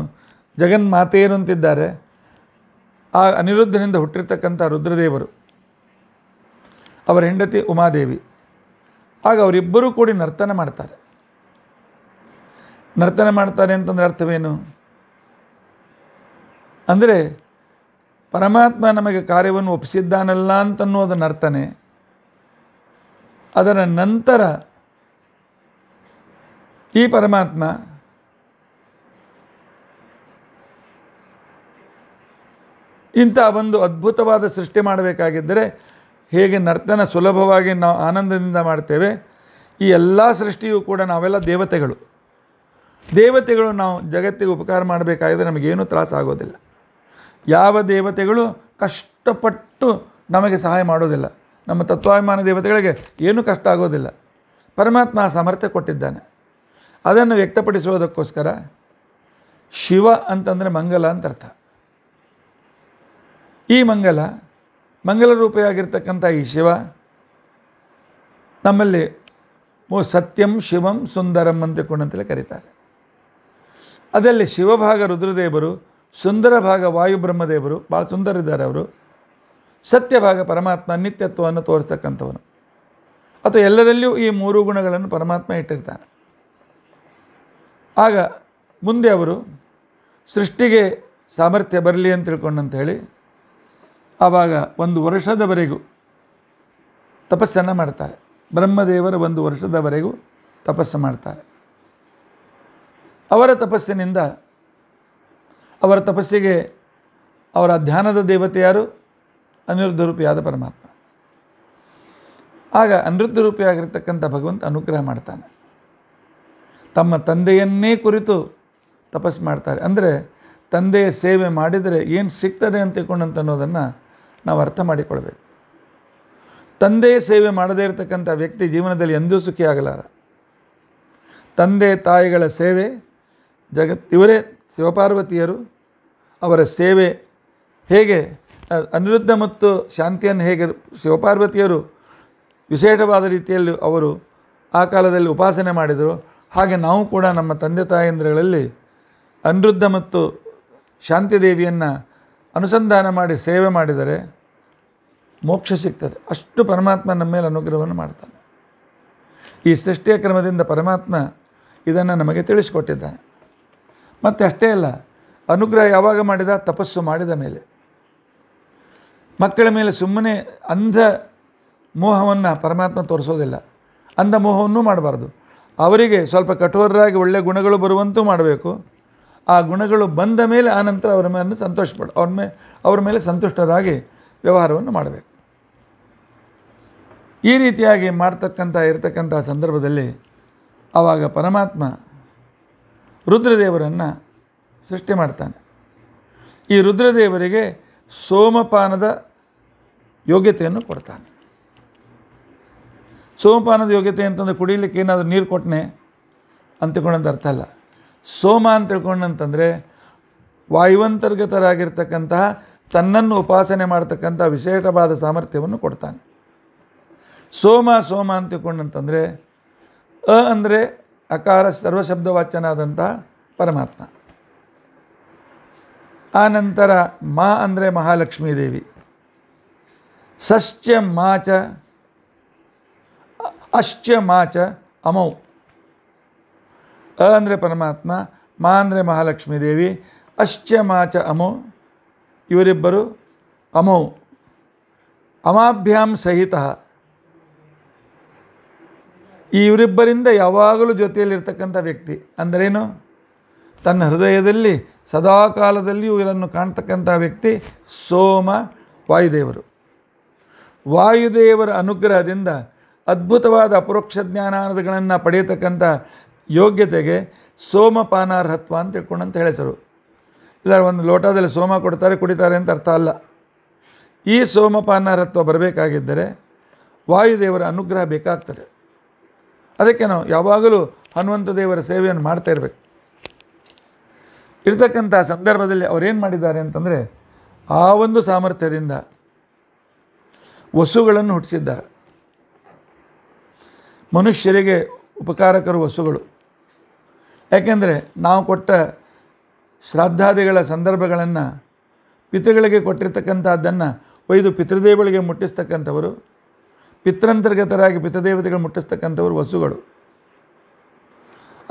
ಜಗನ್ಮಾತೆಯರು ಅಂತಿದ್ದಾರೆ ಆ ಅನಿರುದ್ಧನಿಂದ ಹುಟ್ಟಿರ್ತಕ್ಕಂಥ ರುದ್ರದೇವರು ಅವರ ಹೆಂಡತಿ ಉಮಾದೇವಿ ಆಗ ಅವರಿಬ್ಬರೂ ಕೂಡಿ ನರ್ತನ ಮಾಡ್ತಾರೆ ನರ್ತನ ಮಾಡ್ತಾರೆ ಅಂತಂದ್ರೆ ಅರ್ಥವೇನು ಅಂದರೆ ಪರಮಾತ್ಮ ನಮಗೆ ಕಾರ್ಯವನ್ನು ಒಪ್ಪಿಸಿದ್ದಾನಲ್ಲ ಅಂತನ್ನುವುದು ನರ್ತನೆ ಅದರ ನಂತರ ಈ ಪರಮಾತ್ಮ ಇಂಥ ಒಂದು ಅದ್ಭುತವಾದ ಸೃಷ್ಟಿ ಮಾಡಬೇಕಾಗಿದ್ದರೆ ಹೇಗೆ ನರ್ತನ ಸುಲಭವಾಗಿ ನಾವು ಆನಂದದಿಂದ ಮಾಡ್ತೇವೆ ಈ ಎಲ್ಲ ಸೃಷ್ಟಿಯೂ ಕೂಡ ನಾವೆಲ್ಲ ದೇವತೆಗಳು ದೇವತೆಗಳು ನಾವು ಜಗತ್ತಿಗೆ ಉಪಕಾರ ಮಾಡಬೇಕಾದ್ರೆ ನಮಗೇನು ತ್ರಾಸಾಗೋದಿಲ್ಲ ಯಾವ ದೇವತೆಗಳು ಕಷ್ಟಪಟ್ಟು ನಮಗೆ ಸಹಾಯ ಮಾಡೋದಿಲ್ಲ ನಮ್ಮ ತತ್ವಾಭಿಮಾನ ದೇವತೆಗಳಿಗೆ ಏನೂ ಕಷ್ಟ ಆಗೋದಿಲ್ಲ ಪರಮಾತ್ಮ ಸಾಮರ್ಥ್ಯ ಕೊಟ್ಟಿದ್ದಾನೆ ಅದನ್ನು ವ್ಯಕ್ತಪಡಿಸುವುದಕ್ಕೋಸ್ಕರ ಶಿವ ಅಂತಂದರೆ ಮಂಗಲ ಅಂತ ಅರ್ಥ ಈ ಮಂಗಲ ಮಂಗಲ ರೂಪಿಯಾಗಿರ್ತಕ್ಕಂಥ ಈ ಶಿವ ನಮ್ಮಲ್ಲಿ ಸತ್ಯಂ ಶಿವಂ ಸುಂದರಂ ಅಂತಕೊಂಡಂತಲೇ ಕರೀತಾರೆ ಅದರಲ್ಲಿ ಶಿವಭಾಗ ರುದ್ರದೇವರು ಸುಂದರ ಭಾಗ ವಾಯುಬ್ರಹ್ಮದೇವರು ಭಾಳ ಸುಂದರಿದ್ದಾರೆ ಅವರು ಸತ್ಯಭಾಗ ಪರಮಾತ್ಮ ನಿತ್ಯತ್ವವನ್ನು ತೋರಿಸ್ತಕ್ಕಂಥವನು ಅಥವಾ ಎಲ್ಲರಲ್ಲಿಯೂ ಈ ಮೂರು ಗುಣಗಳನ್ನು ಪರಮಾತ್ಮ ಇಟ್ಟಿರ್ತಾನೆ ಆಗ ಮುಂದೆ ಅವರು ಸೃಷ್ಟಿಗೆ ಸಾಮರ್ಥ್ಯ ಬರಲಿ ಅಂತ ತಿಳ್ಕೊಂಡಂಥೇಳಿ ಹೇಳಿ ಆವಾಗ ಒಂದು ವರ್ಷದವರೆಗೂ ತಪಸ್ಸನ್ನು ಮಾಡ್ತಾರೆ ಬ್ರಹ್ಮದೇವರ ಒಂದು ವರ್ಷದವರೆಗೂ ತಪಸ್ಸು ಮಾಡ್ತಾರೆ ಅವರ ತಪಸ್ಸಿನಿಂದ ಅವರ ತಪಸ್ಸಿಗೆ ಅವರ ಧ್ಯಾನದ ದೇವತೆ ಯಾರು ಅನಿರುದ್ಧ ರೂಪಿಯಾದ ಪರಮಾತ್ಮ ಆಗ ಅನಿರುದ್ಧ ರೂಪಿಯಾಗಿರ್ತಕ್ಕಂಥ ಭಗವಂತ ಅನುಗ್ರಹ ಮಾಡ್ತಾನೆ ತಮ್ಮ ತಂದೆಯನ್ನೇ ಕುರಿತು ತಪಸ್ಸು ಮಾಡ್ತಾರೆ ಅಂದರೆ ತಂದೆಯ ಸೇವೆ ಮಾಡಿದರೆ ಏನು ಸಿಗ್ತದೆ ಅಂತ ತಿಳ್ಕೊಂಡಂತ ಅನ್ನೋದನ್ನು ನಾವು ಅರ್ಥ ಮಾಡಿಕೊಳ್ಬೇಕು ತಂದೆ ಸೇವೆ ಮಾಡದೇ ಇರತಕ್ಕಂಥ ವ್ಯಕ್ತಿ ಜೀವನದಲ್ಲಿ ಎಂದೂ ಸುಖಿಯಾಗಲಾರ ತಂದೆ ತಾಯಿಗಳ ಸೇವೆ ಜಗತ್ ಇವರೇ ಶಿವಪಾರ್ವತಿಯರು ಅವರ ಸೇವೆ ಹೇಗೆ ಅನಿರುದ್ಧ ಮತ್ತು ಶಾಂತಿಯನ್ನು ಹೇಗೆ ಶಿವಪಾರ್ವತಿಯರು ವಿಶೇಷವಾದ ರೀತಿಯಲ್ಲಿ ಅವರು ಆ ಕಾಲದಲ್ಲಿ ಉಪಾಸನೆ ಮಾಡಿದರು ಹಾಗೆ ನಾವು ಕೂಡ ನಮ್ಮ ತಂದೆ ತಾಯಂದಿರಗಳಲ್ಲಿ ಅನಿರುದ್ಧ ಮತ್ತು ಶಾಂತಿದೇವಿಯನ್ನು ಅನುಸಂಧಾನ ಮಾಡಿ ಸೇವೆ ಮಾಡಿದರೆ ಮೋಕ್ಷ ಸಿಗ್ತದೆ ಅಷ್ಟು ಪರಮಾತ್ಮ ನಮ್ಮ ಮೇಲೆ ಅನುಗ್ರಹವನ್ನು ಮಾಡ್ತಾನೆ ಈ ಸೃಷ್ಟಿಯ ಕ್ರಮದಿಂದ ಪರಮಾತ್ಮ ಇದನ್ನು ನಮಗೆ ತಿಳಿಸಿಕೊಟ್ಟಿದ್ದಾನೆ ಮತ್ತು ಅಷ್ಟೇ ಅಲ್ಲ ಅನುಗ್ರಹ ಯಾವಾಗ ಮಾಡಿದ ತಪಸ್ಸು ಮಾಡಿದ ಮೇಲೆ ಮಕ್ಕಳ ಮೇಲೆ ಸುಮ್ಮನೆ ಅಂಧ ಮೋಹವನ್ನು ಪರಮಾತ್ಮ ತೋರಿಸೋದಿಲ್ಲ ಅಂಧ ಮೋಹವನ್ನು ಮಾಡಬಾರ್ದು ಅವರಿಗೆ ಸ್ವಲ್ಪ ಕಠೋರರಾಗಿ ಒಳ್ಳೆಯ ಗುಣಗಳು ಬರುವಂತೂ ಮಾಡಬೇಕು ಆ ಗುಣಗಳು ಬಂದ ಮೇಲೆ ಆನಂತರ ಅವರ ಮೇಲೆ ಸಂತೋಷಪಡ ಅವ್ರ ಮೇ ಅವರ ಮೇಲೆ ಸಂತುಷ್ಟರಾಗಿ ವ್ಯವಹಾರವನ್ನು ಮಾಡಬೇಕು ಈ ರೀತಿಯಾಗಿ ಮಾಡ್ತಕ್ಕಂಥ ಇರತಕ್ಕಂಥ ಸಂದರ್ಭದಲ್ಲಿ ಆವಾಗ ಪರಮಾತ್ಮ ರುದ್ರದೇವರನ್ನು ಸೃಷ್ಟಿ ಮಾಡ್ತಾನೆ ಈ ರುದ್ರದೇವರಿಗೆ ಸೋಮಪಾನದ ಯೋಗ್ಯತೆಯನ್ನು ಕೊಡ್ತಾನೆ ಸೋಮಪಾನದ ಯೋಗ್ಯತೆ ಅಂತಂದರೆ ಕುಡಿಯಲಿಕ್ಕೆ ಏನಾದರೂ ನೀರು ಕೊಟ್ಟನೆ ಅಂತಕೊಂಡಂಥ ಅರ್ಥ ಅಲ್ಲ ಸೋಮ ಅಂತ ತಿಳ್ಕೊಂಡಂತಂದರೆ ವಾಯುವಂತರ್ಗತರಾಗಿರ್ತಕ್ಕಂತಹ ತನ್ನನ್ನು ಉಪಾಸನೆ ಮಾಡತಕ್ಕಂಥ ವಿಶೇಷವಾದ ಸಾಮರ್ಥ್ಯವನ್ನು ಕೊಡ್ತಾನೆ ಸೋಮ ಸೋಮ ಅಂತ ತಿಳ್ಕೊಂಡಂತಂದರೆ ಅ ಅಂದರೆ ಅಕಾರ ಸರ್ವಶಬ್ದವಾಚನಾದಂಥ ಪರಮಾತ್ಮ ಆನಂತರ ಮಾ ಅಂದರೆ ಮಹಾಲಕ್ಷ್ಮೀ ದೇವಿ ಸಶ್ಚ ಮಾಚ ಅಶ್ಚ ಮಾಚ ಅಮೌ ಅ ಅಂದರೆ ಪರಮಾತ್ಮ ಮಾ ಅಂದರೆ ಮಹಾಲಕ್ಷ್ಮೀ ದೇವಿ ಅಶ್ಚ ಮಾಚ ಅಮೋ ಇವರಿಬ್ಬರು ಅಮೋ ಅಮಾಭ್ಯಾಂ ಸಹಿತ ಈ ಇವರಿಬ್ಬರಿಂದ ಯಾವಾಗಲೂ ಜೊತೆಯಲ್ಲಿರ್ತಕ್ಕಂಥ ವ್ಯಕ್ತಿ ಅಂದರೇನು ತನ್ನ ಹೃದಯದಲ್ಲಿ ಸದಾಕಾಲದಲ್ಲಿಯೂ ಕಾಲದಲ್ಲಿಯೂ ಇವರನ್ನು ಕಾಣ್ತಕ್ಕಂಥ ವ್ಯಕ್ತಿ ಸೋಮ ವಾಯುದೇವರು ವಾಯುದೇವರ ಅನುಗ್ರಹದಿಂದ ಅದ್ಭುತವಾದ ಅಪರೋಕ್ಷ ಜ್ಞಾನಾನದಗಳನ್ನು ಪಡೆಯತಕ್ಕಂಥ ಯೋಗ್ಯತೆಗೆ ಸೋಮಪಾನಾರ್ಹತ್ವ ಅಂತ ಅಂತ ಹೇಳಿದರು ಇಲ್ಲ ಒಂದು ಲೋಟದಲ್ಲಿ ಸೋಮ ಕೊಡ್ತಾರೆ ಕುಡಿತಾರೆ ಅಂತ ಅರ್ಥ ಅಲ್ಲ ಈ ಸೋಮಪಾನಾರ್ಹತ್ವ ಬರಬೇಕಾಗಿದ್ದರೆ ವಾಯುದೇವರ ಅನುಗ್ರಹ ಬೇಕಾಗ್ತದೆ ಅದಕ್ಕೆ ನಾವು ಯಾವಾಗಲೂ ಹನುಮಂತ ದೇವರ ಸೇವೆಯನ್ನು ಮಾಡ್ತಾ ಇರಬೇಕು ಇರ್ತಕ್ಕಂಥ ಸಂದರ್ಭದಲ್ಲಿ ಅವರೇನು ಮಾಡಿದ್ದಾರೆ ಅಂತಂದರೆ ಆ ಒಂದು ಸಾಮರ್ಥ್ಯದಿಂದ ವಸುಗಳನ್ನು ಹುಟ್ಟಿಸಿದ್ದಾರೆ ಮನುಷ್ಯರಿಗೆ ಉಪಕಾರಕರು ವಸುಗಳು ಯಾಕೆಂದರೆ ನಾವು ಕೊಟ್ಟ ಶ್ರಾದ್ದಾದಿಗಳ ಸಂದರ್ಭಗಳನ್ನು ಪಿತೃಗಳಿಗೆ ಕೊಟ್ಟಿರ್ತಕ್ಕಂಥದ್ದನ್ನು ಒಯ್ದು ಪಿತೃದೇವಳಿಗೆ ಮುಟ್ಟಿಸ್ತಕ್ಕಂಥವರು ಪಿತೃಂತರ್ಗತರಾಗಿ ಪಿತೃದೇವತೆಗಳು ಮುಟ್ಟಿಸ್ತಕ್ಕಂಥವರು ವಸುಗಳು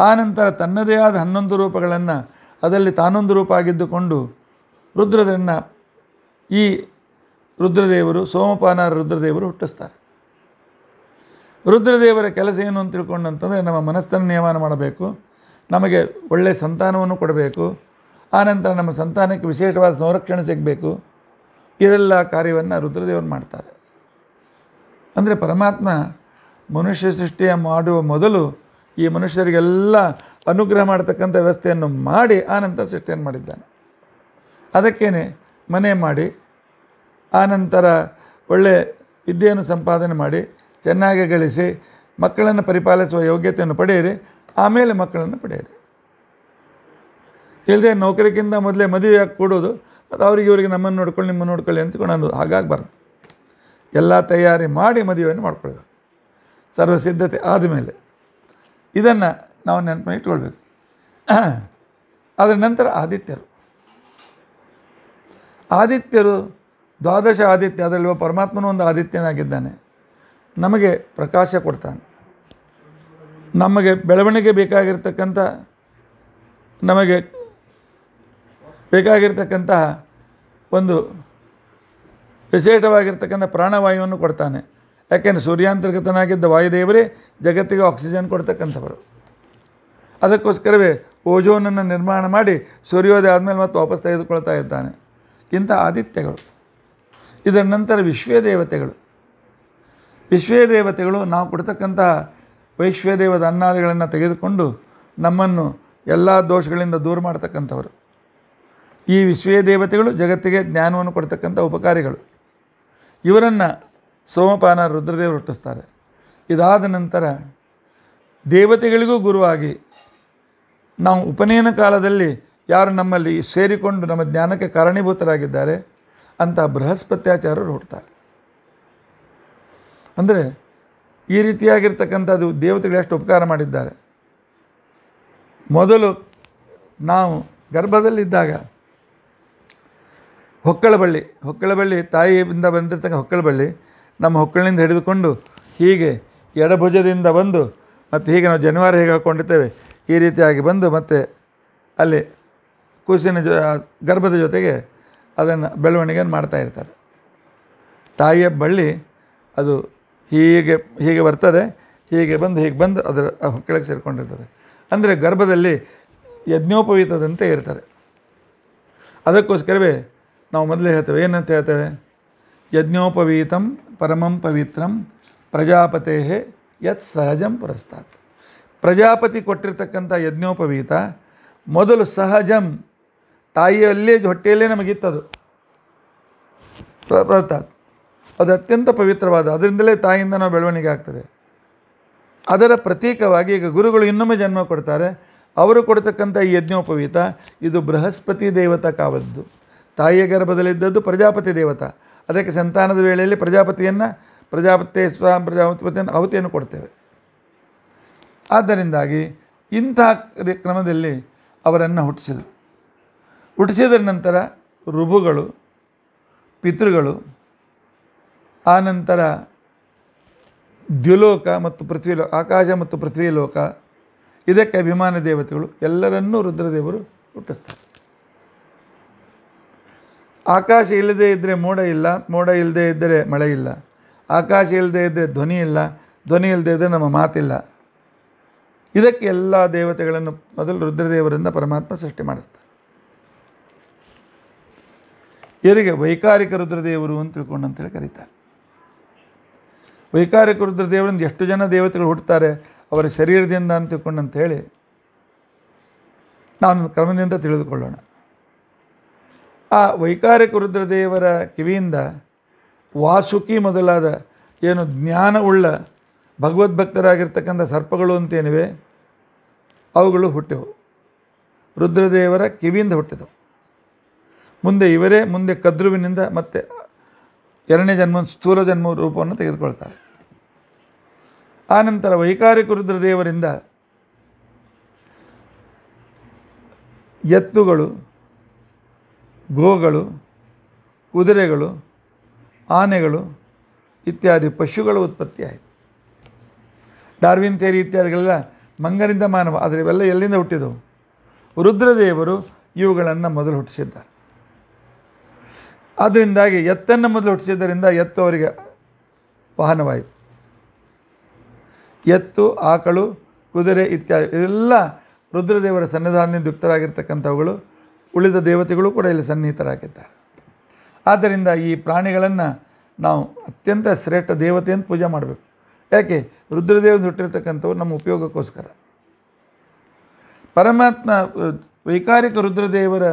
ಆನಂತರ ತನ್ನದೇ ಆದ ಹನ್ನೊಂದು ರೂಪಗಳನ್ನು ಅದರಲ್ಲಿ ತಾನೊಂದು ರೂಪ ಆಗಿದ್ದುಕೊಂಡು ರುದ್ರದನ್ನು ಈ ರುದ್ರದೇವರು ಸೋಮಪಾನ ರುದ್ರದೇವರು ಹುಟ್ಟಿಸ್ತಾರೆ ರುದ್ರದೇವರ ಕೆಲಸ ಏನು ಅಂತ ತಿಳ್ಕೊಂಡಂತಂದರೆ ನಮ್ಮ ಮನಸ್ಸನ್ನು ನಿಯಮನ ಮಾಡಬೇಕು ನಮಗೆ ಒಳ್ಳೆಯ ಸಂತಾನವನ್ನು ಕೊಡಬೇಕು ಆನಂತರ ನಮ್ಮ ಸಂತಾನಕ್ಕೆ ವಿಶೇಷವಾದ ಸಂರಕ್ಷಣೆ ಸಿಗಬೇಕು ಇದೆಲ್ಲ ಕಾರ್ಯವನ್ನು ರುದ್ರದೇವರು ಮಾಡ್ತಾರೆ ಅಂದರೆ ಪರಮಾತ್ಮ ಮನುಷ್ಯ ಸೃಷ್ಟಿಯ ಮಾಡುವ ಮೊದಲು ಈ ಮನುಷ್ಯರಿಗೆಲ್ಲ ಅನುಗ್ರಹ ಮಾಡತಕ್ಕಂಥ ವ್ಯವಸ್ಥೆಯನ್ನು ಮಾಡಿ ಆನಂತರ ಸೃಷ್ಟಿಯನ್ನು ಮಾಡಿದ್ದಾನೆ ಅದಕ್ಕೇ ಮನೆ ಮಾಡಿ ಆನಂತರ ಒಳ್ಳೆ ವಿದ್ಯೆಯನ್ನು ಸಂಪಾದನೆ ಮಾಡಿ ಚೆನ್ನಾಗಿ ಗಳಿಸಿ ಮಕ್ಕಳನ್ನು ಪರಿಪಾಲಿಸುವ ಯೋಗ್ಯತೆಯನ್ನು ಪಡೆಯಿರಿ ಆಮೇಲೆ ಮಕ್ಕಳನ್ನು ಪಡೆಯಿರಿ ಇಲ್ಲದೆ ನೌಕರಿಗಿಂತ ಮೊದಲೇ ಮದುವೆ ಹಾಕಿ ಕೊಡೋದು ಮತ್ತು ಅವ್ರಿಗೆ ಇವರಿಗೆ ನಮ್ಮನ್ನು ನೋಡ್ಕೊಳ್ಳಿ ನಿಮ್ಮನ್ನು ನೋಡ್ಕೊಳ್ಳಿ ಅಂತಕೊಂಡು ಅನ್ನೋದು ಹಾಗಾಗಬಾರ್ದು ಎಲ್ಲ ತಯಾರಿ ಮಾಡಿ ಮದುವೆಯನ್ನು ಮಾಡ್ಕೊಳ್ಬೇಕು ಸರ್ವಸಿದ್ಧತೆ ಆದಮೇಲೆ ಇದನ್ನು ನಾವು ನೆನಪು ಇಟ್ಕೊಳ್ಬೇಕು ಅದರ ನಂತರ ಆದಿತ್ಯರು ಆದಿತ್ಯರು ದ್ವಾದಶ ಆದಿತ್ಯ ಅದರಲ್ಲಿ ಪರಮಾತ್ಮನ ಒಂದು ಆದಿತ್ಯನಾಗಿದ್ದಾನೆ ನಮಗೆ ಪ್ರಕಾಶ ಕೊಡ್ತಾನೆ ನಮಗೆ ಬೆಳವಣಿಗೆ ಬೇಕಾಗಿರ್ತಕ್ಕಂಥ ನಮಗೆ ಬೇಕಾಗಿರ್ತಕ್ಕಂತಹ ಒಂದು ವಿಶೇಷವಾಗಿರ್ತಕ್ಕಂಥ ಪ್ರಾಣವಾಯುವನ್ನು ಕೊಡ್ತಾನೆ ಯಾಕೆಂದರೆ ಸೂರ್ಯಾಂತರ್ಗತನಾಗಿದ್ದ ವಾಯುದೇವರೇ ಜಗತ್ತಿಗೆ ಆಕ್ಸಿಜನ್ ಕೊಡ್ತಕ್ಕಂಥವರು ಅದಕ್ಕೋಸ್ಕರವೇ ಓಜೋನನ್ನು ನಿರ್ಮಾಣ ಮಾಡಿ ಸೂರ್ಯೋದಯ ಆದಮೇಲೆ ಮತ್ತು ವಾಪಸ್ ತೆಗೆದುಕೊಳ್ತಾ ಇದ್ದಾನೆ ಇಂಥ ಆದಿತ್ಯಗಳು ಇದರ ನಂತರ ವಿಶ್ವೇ ದೇವತೆಗಳು ವಿಶ್ವೇ ದೇವತೆಗಳು ನಾವು ಕೊಡ್ತಕ್ಕಂತಹ ವೈಶ್ವದೇವದ ಅನ್ನಾದಿಗಳನ್ನು ತೆಗೆದುಕೊಂಡು ನಮ್ಮನ್ನು ಎಲ್ಲ ದೋಷಗಳಿಂದ ದೂರ ಮಾಡ್ತಕ್ಕಂಥವರು ಈ ವಿಶ್ವೇ ದೇವತೆಗಳು ಜಗತ್ತಿಗೆ ಜ್ಞಾನವನ್ನು ಕೊಡ್ತಕ್ಕಂಥ ಉಪಕಾರಿಗಳು ಇವರನ್ನು ಸೋಮಪಾನ ರುದ್ರದೇವರು ಹುಟ್ಟಿಸ್ತಾರೆ ಇದಾದ ನಂತರ ದೇವತೆಗಳಿಗೂ ಗುರುವಾಗಿ ನಾವು ಉಪನಯನ ಕಾಲದಲ್ಲಿ ಯಾರು ನಮ್ಮಲ್ಲಿ ಸೇರಿಕೊಂಡು ನಮ್ಮ ಜ್ಞಾನಕ್ಕೆ ಕಾರಣೀಭೂತರಾಗಿದ್ದಾರೆ ಅಂತ ಬೃಹಸ್ಪತ್ಯಾಚಾರರು ಹುಡ್ತಾರೆ ಅಂದರೆ ಈ ರೀತಿಯಾಗಿರ್ತಕ್ಕಂಥದ್ದು ದೇವತೆಗಳು ಎಷ್ಟು ಉಪಕಾರ ಮಾಡಿದ್ದಾರೆ ಮೊದಲು ನಾವು ಗರ್ಭದಲ್ಲಿದ್ದಾಗ ಹೊಕ್ಕಳಬಳ್ಳಿ ಹೊಕ್ಕಳಬಳ್ಳಿ ತಾಯಿಯಿಂದ ಬಂದಿರ್ತಕ್ಕಂಥ ಹೊಕ್ಕಳಬಳ್ಳಿ ನಮ್ಮ ಹೊಕ್ಕಳಿನಿಂದ ಹಿಡಿದುಕೊಂಡು ಹೀಗೆ ಎಡಭುಜದಿಂದ ಬಂದು ಮತ್ತು ಹೀಗೆ ನಾವು ಜನವಾರ ಹೇಗೆ ಹಾಕ್ಕೊಂಡಿರ್ತೇವೆ ಈ ರೀತಿಯಾಗಿ ಬಂದು ಮತ್ತೆ ಅಲ್ಲಿ ಕೂಸಿನ ಜೊ ಗರ್ಭದ ಜೊತೆಗೆ ಅದನ್ನು ಬೆಳವಣಿಗೆಯನ್ನು ಮಾಡ್ತಾ ಇರ್ತಾರೆ ತಾಯಿಯ ಬಳ್ಳಿ ಅದು ಹೀಗೆ ಹೀಗೆ ಬರ್ತದೆ ಹೀಗೆ ಬಂದು ಹೀಗೆ ಬಂದು ಅದರ ಕೆಳಗೆ ಸೇರಿಕೊಂಡಿರ್ತದೆ ಅಂದರೆ ಗರ್ಭದಲ್ಲಿ ಯಜ್ಞೋಪವೀತದಂತೆ ಇರ್ತಾರೆ ಅದಕ್ಕೋಸ್ಕರವೇ ನಾವು ಮೊದಲೇ ಹೇಳ್ತೇವೆ ಏನಂತ ಹೇಳ್ತೇವೆ ಯಜ್ಞೋಪವೀತಂ ಪರಮಂ ಪವಿತ್ರಂ ಪ್ರಜಾಪತೇ ಯತ್ ಸಹಜಂ ಪುರಸ್ತಾತ್ ಪ್ರಜಾಪತಿ ಕೊಟ್ಟಿರ್ತಕ್ಕಂಥ ಯಜ್ಞೋಪವೀತ ಮೊದಲು ಸಹಜಂ ತಾಯಿಯಲ್ಲೇ ಹೊಟ್ಟೆಯಲ್ಲೇ ನಮಗಿತ್ತದು ಪ್ರತಾತ್ ಅದು ಅತ್ಯಂತ ಪವಿತ್ರವಾದ ಅದರಿಂದಲೇ ತಾಯಿಯಿಂದ ನಾವು ಬೆಳವಣಿಗೆ ಆಗ್ತದೆ ಅದರ ಪ್ರತೀಕವಾಗಿ ಈಗ ಗುರುಗಳು ಇನ್ನೊಮ್ಮೆ ಜನ್ಮ ಕೊಡ್ತಾರೆ ಅವರು ಕೊಡ್ತಕ್ಕಂಥ ಈ ಯಜ್ಞೋಪವೀತ ಇದು ಬೃಹಸ್ಪತಿ ದೇವತಾ ಕಾವದ್ದು ತಾಯಿಯ ಗರ್ಭದಲ್ಲಿದ್ದದ್ದು ಪ್ರಜಾಪತಿ ದೇವತ ಅದಕ್ಕೆ ಸಂತಾನದ ವೇಳೆಯಲ್ಲಿ ಪ್ರಜಾಪತಿಯನ್ನು ಪ್ರಜಾಪತಿ ಸ್ವಾಮಿ ಪ್ರಜಾಪತಿಪತಿಯನ್ನು ಆಹುತಿಯನ್ನು ಕೊಡ್ತೇವೆ ಆದ್ದರಿಂದಾಗಿ ಇಂಥ ಕ್ರಮದಲ್ಲಿ ಅವರನ್ನು ಹುಟ್ಟಿಸಿದರು ಹುಟ್ಟಿಸಿದ ನಂತರ ರುಬುಗಳು ಪಿತೃಗಳು ಆನಂತರ ದ್ಯುಲೋಕ ಮತ್ತು ಲೋಕ ಆಕಾಶ ಮತ್ತು ಲೋಕ ಇದಕ್ಕೆ ಅಭಿಮಾನ ದೇವತೆಗಳು ಎಲ್ಲರನ್ನೂ ರುದ್ರದೇವರು ಹುಟ್ಟಿಸ್ತಾರೆ ಆಕಾಶ ಇಲ್ಲದೇ ಇದ್ದರೆ ಮೋಡ ಇಲ್ಲ ಮೋಡ ಇಲ್ಲದೇ ಇದ್ದರೆ ಮಳೆ ಇಲ್ಲ ಆಕಾಶ ಇಲ್ಲದೇ ಇದ್ದರೆ ಧ್ವನಿ ಇಲ್ಲ ಧ್ವನಿ ಇಲ್ಲದೇ ಇದ್ದರೆ ನಮ್ಮ ಮಾತಿಲ್ಲ ಇದಕ್ಕೆ ಎಲ್ಲ ದೇವತೆಗಳನ್ನು ಮೊದಲು ರುದ್ರದೇವರಿಂದ ಪರಮಾತ್ಮ ಸೃಷ್ಟಿ ಮಾಡಿಸ್ತಾರೆ ಇವರಿಗೆ ವೈಕಾರಿಕ ರುದ್ರದೇವರು ಅಂತ ತಿಳ್ಕೊಂಡು ಅಂತೇಳಿ ಕರೀತಾರೆ ವೈಕಾರಿಕ ರುದ್ರ ದೇವರಿಂದ ಎಷ್ಟು ಜನ ದೇವತೆಗಳು ಹುಟ್ಟುತ್ತಾರೆ ಅವರ ಶರೀರದಿಂದ ಅಂತ ತಿಳ್ಕೊಂಡಂತ ಹೇಳಿ ನಾನು ಕ್ರಮದಿಂದ ತಿಳಿದುಕೊಳ್ಳೋಣ ಆ ವೈಕಾರಿಕ ರುದ್ರದೇವರ ಕಿವಿಯಿಂದ ವಾಸುಕಿ ಮೊದಲಾದ ಏನು ಜ್ಞಾನವುಳ್ಳ ಭಗವದ್ಭಕ್ತರಾಗಿರ್ತಕ್ಕಂಥ ಸರ್ಪಗಳು ಅಂತೇನಿವೆ ಅವುಗಳು ಹುಟ್ಟೆವು ರುದ್ರದೇವರ ಕಿವಿಯಿಂದ ಹುಟ್ಟಿದವು ಮುಂದೆ ಇವರೇ ಮುಂದೆ ಕದ್ರುವಿನಿಂದ ಮತ್ತು ಎರಡನೇ ಜನ್ಮ ಸ್ಥೂಲ ಜನ್ಮ ರೂಪವನ್ನು ತೆಗೆದುಕೊಳ್ತಾರೆ ಆನಂತರ ವೈಕಾರಿಕ ರುದ್ರದೇವರಿಂದ ಎತ್ತುಗಳು ಗೋಗಳು ಕುದುರೆಗಳು ಆನೆಗಳು ಇತ್ಯಾದಿ ಪಶುಗಳ ಉತ್ಪತ್ತಿ ಆಯಿತು ಡಾರ್ವಿನ್ ತೇರಿ ಇತ್ಯಾದಿಗಳೆಲ್ಲ ಮಂಗನಿಂದ ಮಾನವ ಆದರೆ ಇವೆಲ್ಲ ಎಲ್ಲಿಂದ ಹುಟ್ಟಿದವು ರುದ್ರದೇವರು ಇವುಗಳನ್ನು ಮೊದಲು ಹುಟ್ಟಿಸಿದ್ದಾರೆ ಅದರಿಂದಾಗಿ ಎತ್ತನ್ನು ಮೊದಲು ಹುಟ್ಟಿಸಿದ್ದರಿಂದ ಎತ್ತು ಅವರಿಗೆ ವಾಹನವಾಯಿತು ಎತ್ತು ಆಕಳು ಕುದುರೆ ಇತ್ಯಾದಿ ಇದೆಲ್ಲ ರುದ್ರದೇವರ ಸನ್ನಿಧಾನದಿಂದ ಯುಕ್ತರಾಗಿರ್ತಕ್ಕಂಥವುಗಳು ಉಳಿದ ದೇವತೆಗಳು ಕೂಡ ಇಲ್ಲಿ ಸನ್ನಿಹಿತರಾಗಿದ್ದಾರೆ ಆದ್ದರಿಂದ ಈ ಪ್ರಾಣಿಗಳನ್ನು ನಾವು ಅತ್ಯಂತ ಶ್ರೇಷ್ಠ ದೇವತೆಯನ್ನು ಪೂಜೆ ಮಾಡಬೇಕು ಯಾಕೆ ರುದ್ರದೇವನ ಹುಟ್ಟಿರ್ತಕ್ಕಂಥವ್ರು ನಮ್ಮ ಉಪಯೋಗಕ್ಕೋಸ್ಕರ ಪರಮಾತ್ಮ ವೈಕಾರಿಕ ರುದ್ರದೇವರ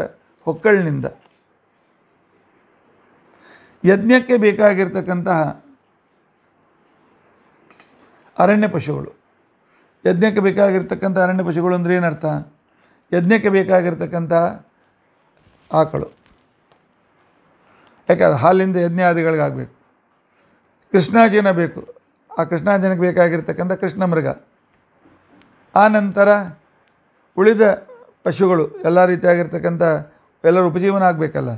ಹೊಕ್ಕಳಿನಿಂದ ಯಜ್ಞಕ್ಕೆ ಬೇಕಾಗಿರ್ತಕ್ಕಂತಹ ಅರಣ್ಯ ಪಶುಗಳು ಯಜ್ಞಕ್ಕೆ ಬೇಕಾಗಿರ್ತಕ್ಕಂಥ ಅರಣ್ಯ ಪಶುಗಳು ಅಂದರೆ ಏನರ್ಥ ಯಜ್ಞಕ್ಕೆ ಬೇಕಾಗಿರ್ತಕ್ಕಂಥ ಆಕಳು ಯಾಕಂದ್ರೆ ಹಾಲಿಂದ ಯಜ್ಞಾದಿಗಳಿಗಾಗಬೇಕು ಕೃಷ್ಣಾಜಿನ ಬೇಕು ಆ ಕೃಷ್ಣಾಜಿನಕ್ಕೆ ಬೇಕಾಗಿರ್ತಕ್ಕಂಥ ಕೃಷ್ಣ ಮೃಗ ಆನಂತರ ಉಳಿದ ಪಶುಗಳು ಎಲ್ಲ ರೀತಿಯಾಗಿರ್ತಕ್ಕಂಥ ಎಲ್ಲರೂ ಉಪಜೀವನ ಆಗಬೇಕಲ್ಲ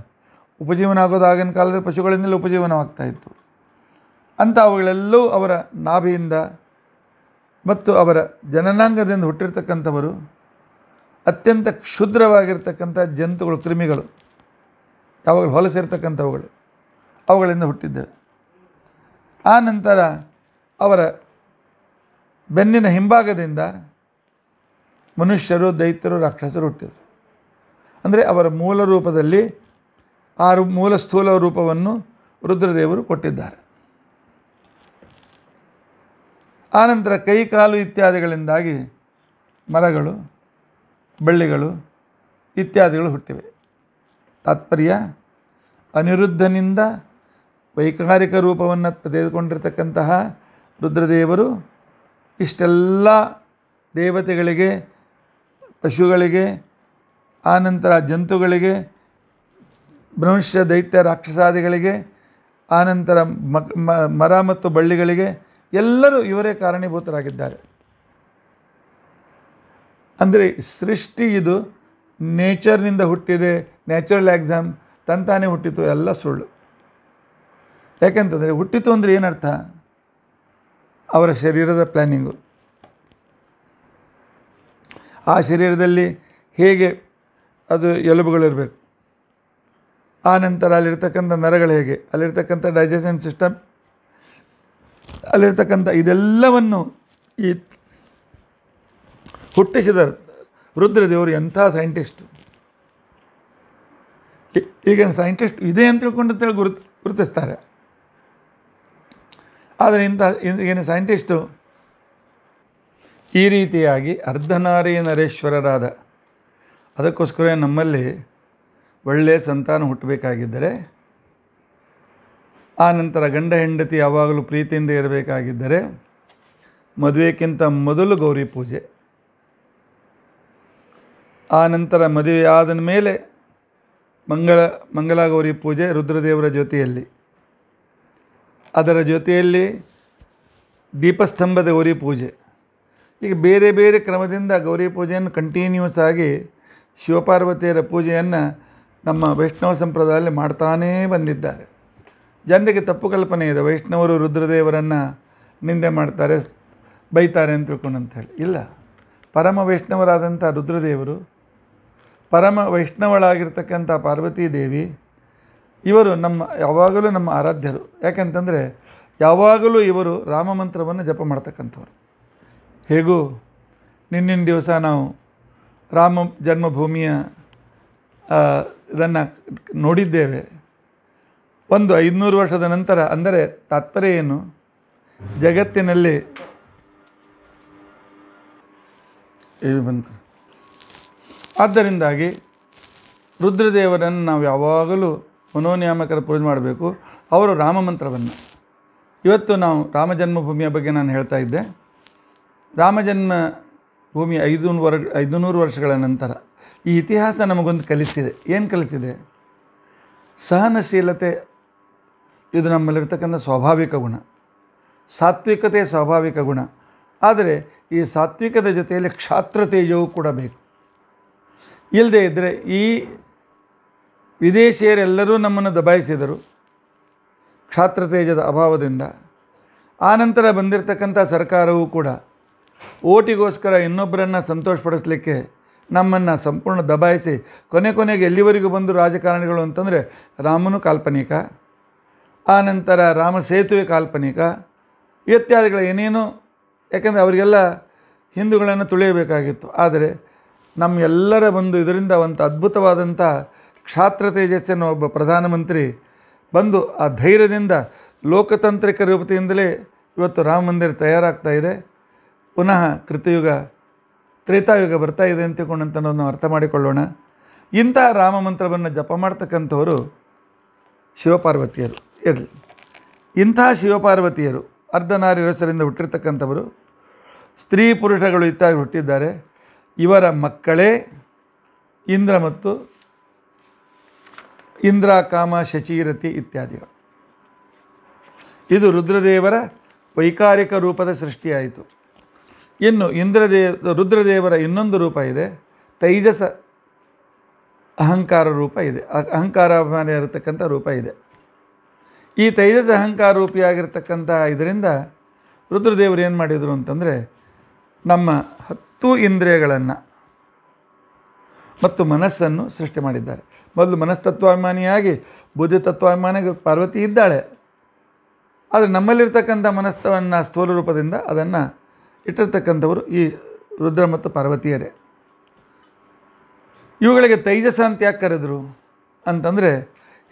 ಉಪಜೀವನ ಆಗೋದು ಆಗಿನ ಕಾಲದಲ್ಲಿ ಪಶುಗಳಿಂದಲೇ ಉಪಜೀವನವಾಗ್ತಾ ಇತ್ತು ಅಂಥ ಅವುಗಳೆಲ್ಲವೂ ಅವರ ನಾಭಿಯಿಂದ ಮತ್ತು ಅವರ ಜನನಾಂಗದಿಂದ ಹುಟ್ಟಿರ್ತಕ್ಕಂಥವರು ಅತ್ಯಂತ ಕ್ಷುದ್ರವಾಗಿರ್ತಕ್ಕಂಥ ಜಂತುಗಳು ಕ್ರಿಮಿಗಳು ಯಾವಾಗಲೂ ಹೊಲಸಿರ್ತಕ್ಕಂಥವುಗಳು ಅವುಗಳಿಂದ ಹುಟ್ಟಿದ್ದೇವೆ ಆ ನಂತರ ಅವರ ಬೆನ್ನಿನ ಹಿಂಭಾಗದಿಂದ ಮನುಷ್ಯರು ದೈತ್ಯರು ರಾಕ್ಷಸರು ಹುಟ್ಟಿದರು ಅಂದರೆ ಅವರ ಮೂಲ ರೂಪದಲ್ಲಿ ಆ ಮೂಲ ಸ್ಥೂಲ ರೂಪವನ್ನು ರುದ್ರದೇವರು ಕೊಟ್ಟಿದ್ದಾರೆ ಆನಂತರ ಕೈಕಾಲು ಇತ್ಯಾದಿಗಳಿಂದಾಗಿ ಮರಗಳು ಬಳ್ಳಿಗಳು ಇತ್ಯಾದಿಗಳು ಹುಟ್ಟಿವೆ ತಾತ್ಪರ್ಯ ಅನಿರುದ್ಧನಿಂದ ವೈಕಾರಿಕ ರೂಪವನ್ನು ತೆಗೆದುಕೊಂಡಿರತಕ್ಕಂತಹ ರುದ್ರದೇವರು ಇಷ್ಟೆಲ್ಲ ದೇವತೆಗಳಿಗೆ ಪಶುಗಳಿಗೆ ಆನಂತರ ಜಂತುಗಳಿಗೆ ಮನುಷ್ಯ ದೈತ್ಯ ರಾಕ್ಷಸಾದಿಗಳಿಗೆ ಆನಂತರ ಮರ ಮತ್ತು ಬಳ್ಳಿಗಳಿಗೆ ಎಲ್ಲರೂ ಇವರೇ ಕಾರಣೀಭೂತರಾಗಿದ್ದಾರೆ ಅಂದರೆ ಸೃಷ್ಟಿ ಇದು ನೇಚರ್ನಿಂದ ಹುಟ್ಟಿದೆ ನ್ಯಾಚುರಲ್ ಎಕ್ಸಾಮ್ ತಂತಾನೆ ಹುಟ್ಟಿತು ಎಲ್ಲ ಸುಳ್ಳು ಯಾಕೆಂತಂದರೆ ಹುಟ್ಟಿತು ಅಂದರೆ ಏನರ್ಥ ಅವರ ಶರೀರದ ಪ್ಲ್ಯಾನಿಂಗು ಆ ಶರೀರದಲ್ಲಿ ಹೇಗೆ ಅದು ಎಲುಬುಗಳಿರಬೇಕು ಆ ನಂತರ ಅಲ್ಲಿರ್ತಕ್ಕಂಥ ನರಗಳು ಹೇಗೆ ಅಲ್ಲಿರ್ತಕ್ಕಂಥ ಡೈಜೆಷನ್ ಸಿಸ್ಟಮ್ ಅಲ್ಲಿರ್ತಕ್ಕಂಥ ಇದೆಲ್ಲವನ್ನು ಈ ಹುಟ್ಟಿಸಿದ ರುದ್ರದೇವರು ಎಂಥ ಸೈಂಟಿಸ್ಟ್ ಈಗಿನ ಸೈಂಟಿಸ್ಟ್ ಇದೆ ಅಂತ ಹೇಳಿ ಗುರು ಗುರುತಿಸ್ತಾರೆ ಆದರೆ ಇಂಥ ಈಗಿನ ಸೈಂಟಿಸ್ಟು ಈ ರೀತಿಯಾಗಿ ಅರ್ಧನಾರಿ ನರೇಶ್ವರರಾದ ಅದಕ್ಕೋಸ್ಕರ ನಮ್ಮಲ್ಲಿ ಒಳ್ಳೆಯ ಸಂತಾನ ಹುಟ್ಟಬೇಕಾಗಿದ್ದರೆ ಆ ನಂತರ ಗಂಡ ಹೆಂಡತಿ ಯಾವಾಗಲೂ ಪ್ರೀತಿಯಿಂದ ಇರಬೇಕಾಗಿದ್ದರೆ ಮದುವೆಗಿಂತ ಮೊದಲು ಗೌರಿ ಪೂಜೆ ಆ ನಂತರ ಆದ ಮೇಲೆ ಮಂಗಳ ಗೌರಿ ಪೂಜೆ ರುದ್ರದೇವರ ಜೊತೆಯಲ್ಲಿ ಅದರ ಜೊತೆಯಲ್ಲಿ ದೀಪಸ್ತಂಭದ ಗೌರಿ ಪೂಜೆ ಈಗ ಬೇರೆ ಬೇರೆ ಕ್ರಮದಿಂದ ಗೌರಿ ಪೂಜೆಯನ್ನು ಕಂಟಿನ್ಯೂಸ್ ಆಗಿ ಶಿವಪಾರ್ವತಿಯರ ಪೂಜೆಯನ್ನು ನಮ್ಮ ವೈಷ್ಣವ ಸಂಪ್ರದಾಯದಲ್ಲಿ ಮಾಡ್ತಾನೇ ಬಂದಿದ್ದಾರೆ ಜನರಿಗೆ ತಪ್ಪು ಕಲ್ಪನೆ ಇದೆ ವೈಷ್ಣವರು ರುದ್ರದೇವರನ್ನು ನಿಂದೆ ಮಾಡ್ತಾರೆ ಬೈತಾರೆ ಅಂತ ಹೇಳಿ ಇಲ್ಲ ಪರಮ ವೈಷ್ಣವರಾದಂಥ ರುದ್ರದೇವರು ಪರಮ ವೈಷ್ಣವಳಾಗಿರ್ತಕ್ಕಂಥ ಪಾರ್ವತೀ ದೇವಿ ಇವರು ನಮ್ಮ ಯಾವಾಗಲೂ ನಮ್ಮ ಆರಾಧ್ಯರು ಯಾಕೆಂತಂದರೆ ಯಾವಾಗಲೂ ಇವರು ರಾಮ ಮಂತ್ರವನ್ನು ಜಪ ಮಾಡ್ತಕ್ಕಂಥವ್ರು ಹೇಗೂ ನಿನ್ನಿನ ದಿವಸ ನಾವು ರಾಮ ಜನ್ಮಭೂಮಿಯ ಇದನ್ನು ನೋಡಿದ್ದೇವೆ ಒಂದು ಐದುನೂರು ವರ್ಷದ ನಂತರ ಅಂದರೆ ತಾತ್ಪರ್ಯ ಏನು ಜಗತ್ತಿನಲ್ಲಿ ಬಂತು ಆದ್ದರಿಂದಾಗಿ ರುದ್ರದೇವರನ್ನು ನಾವು ಯಾವಾಗಲೂ ಮನೋನಿಯಾಮಕರ ಪೂಜೆ ಮಾಡಬೇಕು ಅವರು ರಾಮ ಮಂತ್ರವನ್ನು ಇವತ್ತು ನಾವು ರಾಮ ಜನ್ಮಭೂಮಿಯ ಬಗ್ಗೆ ನಾನು ಹೇಳ್ತಾ ಇದ್ದೆ ರಾಮ ಜನ್ಮ ಭೂಮಿ ವರ್ ಐದುನೂರು ವರ್ಷಗಳ ನಂತರ ಈ ಇತಿಹಾಸ ನಮಗೊಂದು ಕಲಿಸಿದೆ ಏನು ಕಲಿಸಿದೆ ಸಹನಶೀಲತೆ ಇದು ನಮ್ಮಲ್ಲಿರ್ತಕ್ಕಂಥ ಸ್ವಾಭಾವಿಕ ಗುಣ ಸಾತ್ವಿಕತೆ ಸ್ವಾಭಾವಿಕ ಗುಣ ಆದರೆ ಈ ಸಾತ್ವಿಕದ ಜೊತೆಯಲ್ಲಿ ಕ್ಷಾತ್ರ ತೇಜವೂ ಕೂಡ ಬೇಕು ಇಲ್ಲದೇ ಇದ್ದರೆ ಈ ವಿದೇಶಿಯರೆಲ್ಲರೂ ನಮ್ಮನ್ನು ದಬಾಯಿಸಿದರು ಕ್ಷಾತ್ರ ತೇಜದ ಅಭಾವದಿಂದ ಆನಂತರ ಬಂದಿರತಕ್ಕಂಥ ಸರ್ಕಾರವೂ ಕೂಡ ಓಟಿಗೋಸ್ಕರ ಇನ್ನೊಬ್ಬರನ್ನು ಸಂತೋಷಪಡಿಸಲಿಕ್ಕೆ ನಮ್ಮನ್ನು ಸಂಪೂರ್ಣ ದಬಾಯಿಸಿ ಕೊನೆ ಕೊನೆಗೆ ಎಲ್ಲಿವರೆಗೂ ಬಂದು ರಾಜಕಾರಣಿಗಳು ಅಂತಂದರೆ ರಾಮನು ಕಾಲ್ಪನಿಕ ಆನಂತರ ರಾಮ ಸೇತುವೆ ಕಾಲ್ಪನಿಕ ಇತ್ಯಾದಿಗಳು ಏನೇನು ಯಾಕೆಂದರೆ ಅವರಿಗೆಲ್ಲ ಹಿಂದೂಗಳನ್ನು ತುಳಿಯಬೇಕಾಗಿತ್ತು ಆದರೆ ನಮ್ಮೆಲ್ಲರ ಬಂದು ಇದರಿಂದ ಒಂದು ಅದ್ಭುತವಾದಂಥ ಕ್ಷಾತ್ರ ತೇಜಸ್ಸಿನ ಒಬ್ಬ ಪ್ರಧಾನಮಂತ್ರಿ ಬಂದು ಆ ಧೈರ್ಯದಿಂದ ಲೋಕತಾಂತ್ರಿಕ ರೂಪತೆಯಿಂದಲೇ ಇವತ್ತು ರಾಮ ಮಂದಿರ ತಯಾರಾಗ್ತಾ ಇದೆ ಪುನಃ ಕೃತಯುಗ ತ್ರೇತಾಯುಗ ಬರ್ತಾ ಇದೆ ಅಂತಕೊಂಡಂತ ನಾವು ಅರ್ಥ ಮಾಡಿಕೊಳ್ಳೋಣ ಇಂಥ ರಾಮ ಮಂತ್ರವನ್ನು ಜಪ ಮಾಡ್ತಕ್ಕಂಥವರು ಶಿವಪಾರ್ವತಿಯರು ಇರಲಿ ಇಂತಹ ಶಿವಪಾರ್ವತಿಯರು ಅರ್ಧನಾರಿರಸರಿಂದ ಹುಟ್ಟಿರ್ತಕ್ಕಂಥವರು ಸ್ತ್ರೀ ಪುರುಷಗಳು ಇತ್ತಾಗಿ ಹುಟ್ಟಿದ್ದಾರೆ ಇವರ ಮಕ್ಕಳೇ ಇಂದ್ರ ಮತ್ತು ಇಂದ್ರ ಕಾಮ ಶಚೀರತಿ ಇತ್ಯಾದಿಗಳು ಇದು ರುದ್ರದೇವರ ವೈಕಾರಿಕ ರೂಪದ ಸೃಷ್ಟಿಯಾಯಿತು ಇನ್ನು ಇಂದ್ರದೇವ ರುದ್ರದೇವರ ಇನ್ನೊಂದು ರೂಪ ಇದೆ ತೈಜಸ ಅಹಂಕಾರ ರೂಪ ಇದೆ ಅಹಂಕಾರಾಭಿಮಾನಿ ಇರತಕ್ಕಂಥ ರೂಪ ಇದೆ ಈ ತೈಜಸ ಅಹಂಕಾರ ರೂಪಿಯಾಗಿರ್ತಕ್ಕಂಥ ಇದರಿಂದ ರುದ್ರದೇವರು ಏನು ಮಾಡಿದರು ಅಂತಂದರೆ ನಮ್ಮ ಹತ್ತು ಇಂದ್ರಿಯಗಳನ್ನು ಮತ್ತು ಮನಸ್ಸನ್ನು ಸೃಷ್ಟಿ ಮಾಡಿದ್ದಾರೆ ಮೊದಲು ಮನಸ್ತತ್ವಾಭಿಮಾನಿಯಾಗಿ ಬುದ್ಧಿ ತತ್ವಾಭಿಮಾನಿ ಪಾರ್ವತಿ ಇದ್ದಾಳೆ ಆದರೆ ನಮ್ಮಲ್ಲಿರ್ತಕ್ಕಂಥ ಮನಸ್ತವನ್ನು ಸ್ಥೂಲ ರೂಪದಿಂದ ಅದನ್ನು ಇಟ್ಟಿರ್ತಕ್ಕಂಥವರು ಈ ರುದ್ರ ಮತ್ತು ಪಾರ್ವತಿಯರೇ ಇವುಗಳಿಗೆ ತೈಜಸ ಅಂತ ಯಾಕೆ ಕರೆದರು ಅಂತಂದರೆ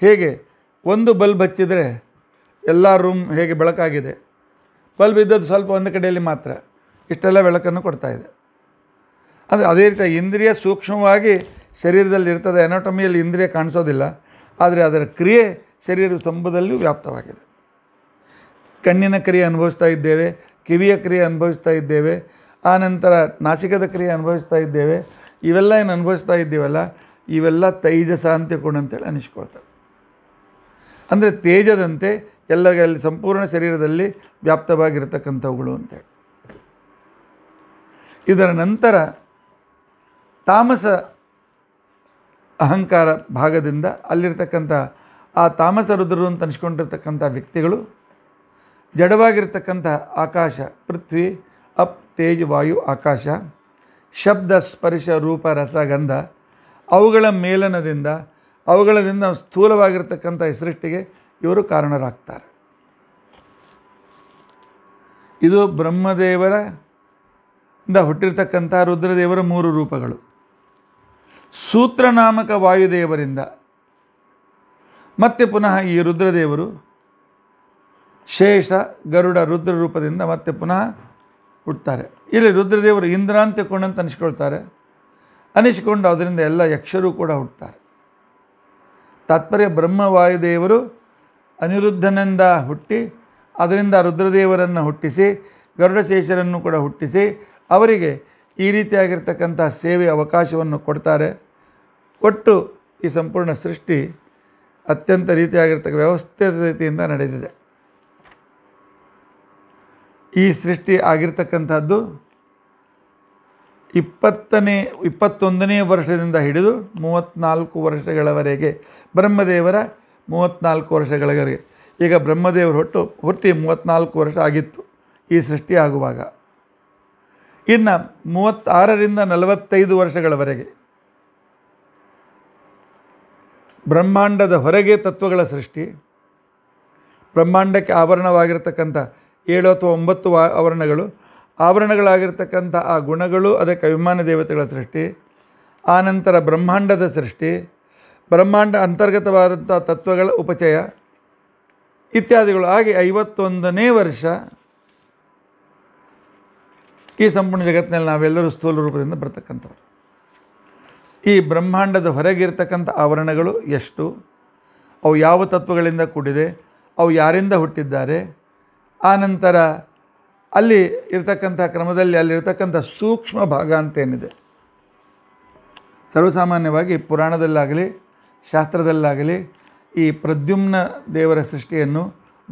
ಹೇಗೆ ಒಂದು ಬಲ್ಬ್ ಹಚ್ಚಿದರೆ ಎಲ್ಲ ರೂಮ್ ಹೇಗೆ ಬೆಳಕಾಗಿದೆ ಬಲ್ಬ್ ಇದ್ದದ್ದು ಸ್ವಲ್ಪ ಒಂದು ಕಡೆಯಲ್ಲಿ ಮಾತ್ರ ಇಷ್ಟೆಲ್ಲ ಬೆಳಕನ್ನು ಕೊಡ್ತಾ ಇದೆ ಅಂದರೆ ಅದೇ ರೀತಿ ಇಂದ್ರಿಯ ಸೂಕ್ಷ್ಮವಾಗಿ ಶರೀರದಲ್ಲಿ ಇರ್ತದೆ ಎನಾಟಮಿಯಲ್ಲಿ ಇಂದ್ರಿಯ ಕಾಣಿಸೋದಿಲ್ಲ ಆದರೆ ಅದರ ಕ್ರಿಯೆ ಶರೀರದ ತುಂಬದಲ್ಲೂ ವ್ಯಾಪ್ತವಾಗಿದೆ ಕಣ್ಣಿನ ಕ್ರಿಯೆ ಅನುಭವಿಸ್ತಾ ಇದ್ದೇವೆ ಕಿವಿಯ ಕ್ರಿಯೆ ಅನುಭವಿಸ್ತಾ ಇದ್ದೇವೆ ಆ ನಂತರ ನಾಸಿಕದ ಕ್ರಿಯೆ ಅನುಭವಿಸ್ತಾ ಇದ್ದೇವೆ ಇವೆಲ್ಲ ಏನು ಅನುಭವಿಸ್ತಾ ಇದ್ದೀವಲ್ಲ ಇವೆಲ್ಲ ತೈಜಸ ಕೊಡು ಅಂತೇಳಿ ಅನಿಸ್ಕೊಳ್ತವೆ ಅಂದರೆ ತೇಜದಂತೆ ಎಲ್ಲ ಅಲ್ಲಿ ಸಂಪೂರ್ಣ ಶರೀರದಲ್ಲಿ ವ್ಯಾಪ್ತವಾಗಿರ್ತಕ್ಕಂಥವುಗಳು ಅಂತೇಳಿ ಇದರ ನಂತರ ತಾಮಸ ಅಹಂಕಾರ ಭಾಗದಿಂದ ಅಲ್ಲಿರ್ತಕ್ಕಂಥ ಆ ತಾಮಸ ರುದ್ರರು ಅಂತ ಅನಿಸ್ಕೊಂಡಿರ್ತಕ್ಕಂಥ ವ್ಯಕ್ತಿಗಳು ಜಡವಾಗಿರ್ತಕ್ಕಂತಹ ಆಕಾಶ ಪೃಥ್ವಿ ಅಪ್ ತೇಜ್ ವಾಯು ಆಕಾಶ ಶಬ್ದ ಸ್ಪರ್ಶ ರೂಪ ರಸಗಂಧ ಅವುಗಳ ಮೇಲನದಿಂದ ಅವುಗಳಿಂದ ಸ್ಥೂಲವಾಗಿರ್ತಕ್ಕಂಥ ಸೃಷ್ಟಿಗೆ ಇವರು ಕಾರಣರಾಗ್ತಾರೆ ಇದು ಬ್ರಹ್ಮದೇವರ ಇಂದ ಹುಟ್ಟಿರ್ತಕ್ಕಂಥ ರುದ್ರದೇವರ ಮೂರು ರೂಪಗಳು ಸೂತ್ರನಾಮಕ ವಾಯುದೇವರಿಂದ ಮತ್ತೆ ಪುನಃ ಈ ರುದ್ರದೇವರು ಶೇಷ ಗರುಡ ರುದ್ರ ರೂಪದಿಂದ ಮತ್ತೆ ಪುನಃ ಹುಟ್ತಾರೆ ಇಲ್ಲಿ ರುದ್ರದೇವರು ಇಂದ್ರ ಅಂತ ಕೊಂಡಂತ ಅನಿಸ್ಕೊಳ್ತಾರೆ ಅನಿಸಿಕೊಂಡು ಅದರಿಂದ ಎಲ್ಲ ಯಕ್ಷರು ಕೂಡ ಹುಟ್ಟುತ್ತಾರೆ ತಾತ್ಪರ್ಯ ಬ್ರಹ್ಮವಾಯುದೇವರು ಅನಿರುದ್ಧನಿಂದ ಹುಟ್ಟಿ ಅದರಿಂದ ರುದ್ರದೇವರನ್ನು ಹುಟ್ಟಿಸಿ ಗರುಡ ಶೇಷರನ್ನು ಕೂಡ ಹುಟ್ಟಿಸಿ ಅವರಿಗೆ ಈ ರೀತಿಯಾಗಿರ್ತಕ್ಕಂಥ ಸೇವೆ ಅವಕಾಶವನ್ನು ಕೊಡ್ತಾರೆ ಕೊಟ್ಟು ಈ ಸಂಪೂರ್ಣ ಸೃಷ್ಟಿ ಅತ್ಯಂತ ರೀತಿಯಾಗಿರ್ತಕ್ಕ ವ್ಯವಸ್ಥಿತ ರೀತಿಯಿಂದ ನಡೆದಿದೆ ಈ ಸೃಷ್ಟಿ ಆಗಿರ್ತಕ್ಕಂಥದ್ದು ಇಪ್ಪತ್ತನೇ ಇಪ್ಪತ್ತೊಂದನೇ ವರ್ಷದಿಂದ ಹಿಡಿದು ಮೂವತ್ತ್ನಾಲ್ಕು ವರ್ಷಗಳವರೆಗೆ ಬ್ರಹ್ಮದೇವರ ಮೂವತ್ತ್ನಾಲ್ಕು ವರ್ಷಗಳವರೆಗೆ ಈಗ ಬ್ರಹ್ಮದೇವರು ಹೊಟ್ಟು ಹುಟ್ಟಿ ಮೂವತ್ತ್ನಾಲ್ಕು ವರ್ಷ ಆಗಿತ್ತು ಈ ಸೃಷ್ಟಿ ಆಗುವಾಗ ಇನ್ನು ಮೂವತ್ತಾರರಿಂದ ನಲವತ್ತೈದು ವರ್ಷಗಳವರೆಗೆ ಬ್ರಹ್ಮಾಂಡದ ಹೊರಗೆ ತತ್ವಗಳ ಸೃಷ್ಟಿ ಬ್ರಹ್ಮಾಂಡಕ್ಕೆ ಆಭರಣವಾಗಿರ್ತಕ್ಕಂಥ ಏಳು ಅಥವಾ ಒಂಬತ್ತು ವಾ ಆವರಣಗಳು ಆವರಣಗಳಾಗಿರ್ತಕ್ಕಂಥ ಆ ಗುಣಗಳು ಅದಕ್ಕೆ ಅಭಿಮಾನ ದೇವತೆಗಳ ಸೃಷ್ಟಿ ಆನಂತರ ಬ್ರಹ್ಮಾಂಡದ ಸೃಷ್ಟಿ ಬ್ರಹ್ಮಾಂಡ ಅಂತರ್ಗತವಾದಂಥ ತತ್ವಗಳ ಉಪಚಯ ಇತ್ಯಾದಿಗಳು ಹಾಗೆ ಐವತ್ತೊಂದನೇ ವರ್ಷ ಈ ಸಂಪೂರ್ಣ ಜಗತ್ತಿನಲ್ಲಿ ನಾವೆಲ್ಲರೂ ಸ್ಥೂಲ ರೂಪದಿಂದ ಬರ್ತಕ್ಕಂಥವ್ರು ಈ ಬ್ರಹ್ಮಾಂಡದ ಹೊರಗಿರ್ತಕ್ಕಂಥ ಆವರಣಗಳು ಎಷ್ಟು ಅವು ಯಾವ ತತ್ವಗಳಿಂದ ಕೂಡಿದೆ ಅವು ಯಾರಿಂದ ಹುಟ್ಟಿದ್ದಾರೆ ಆನಂತರ ಅಲ್ಲಿ ಇರತಕ್ಕಂಥ ಕ್ರಮದಲ್ಲಿ ಅಲ್ಲಿರ್ತಕ್ಕಂಥ ಸೂಕ್ಷ್ಮ ಭಾಗ ಅಂತೇನಿದೆ ಸರ್ವಸಾಮಾನ್ಯವಾಗಿ ಪುರಾಣದಲ್ಲಾಗಲಿ ಶಾಸ್ತ್ರದಲ್ಲಾಗಲಿ ಈ ಪ್ರದ್ಯುಮ್ನ ದೇವರ ಸೃಷ್ಟಿಯನ್ನು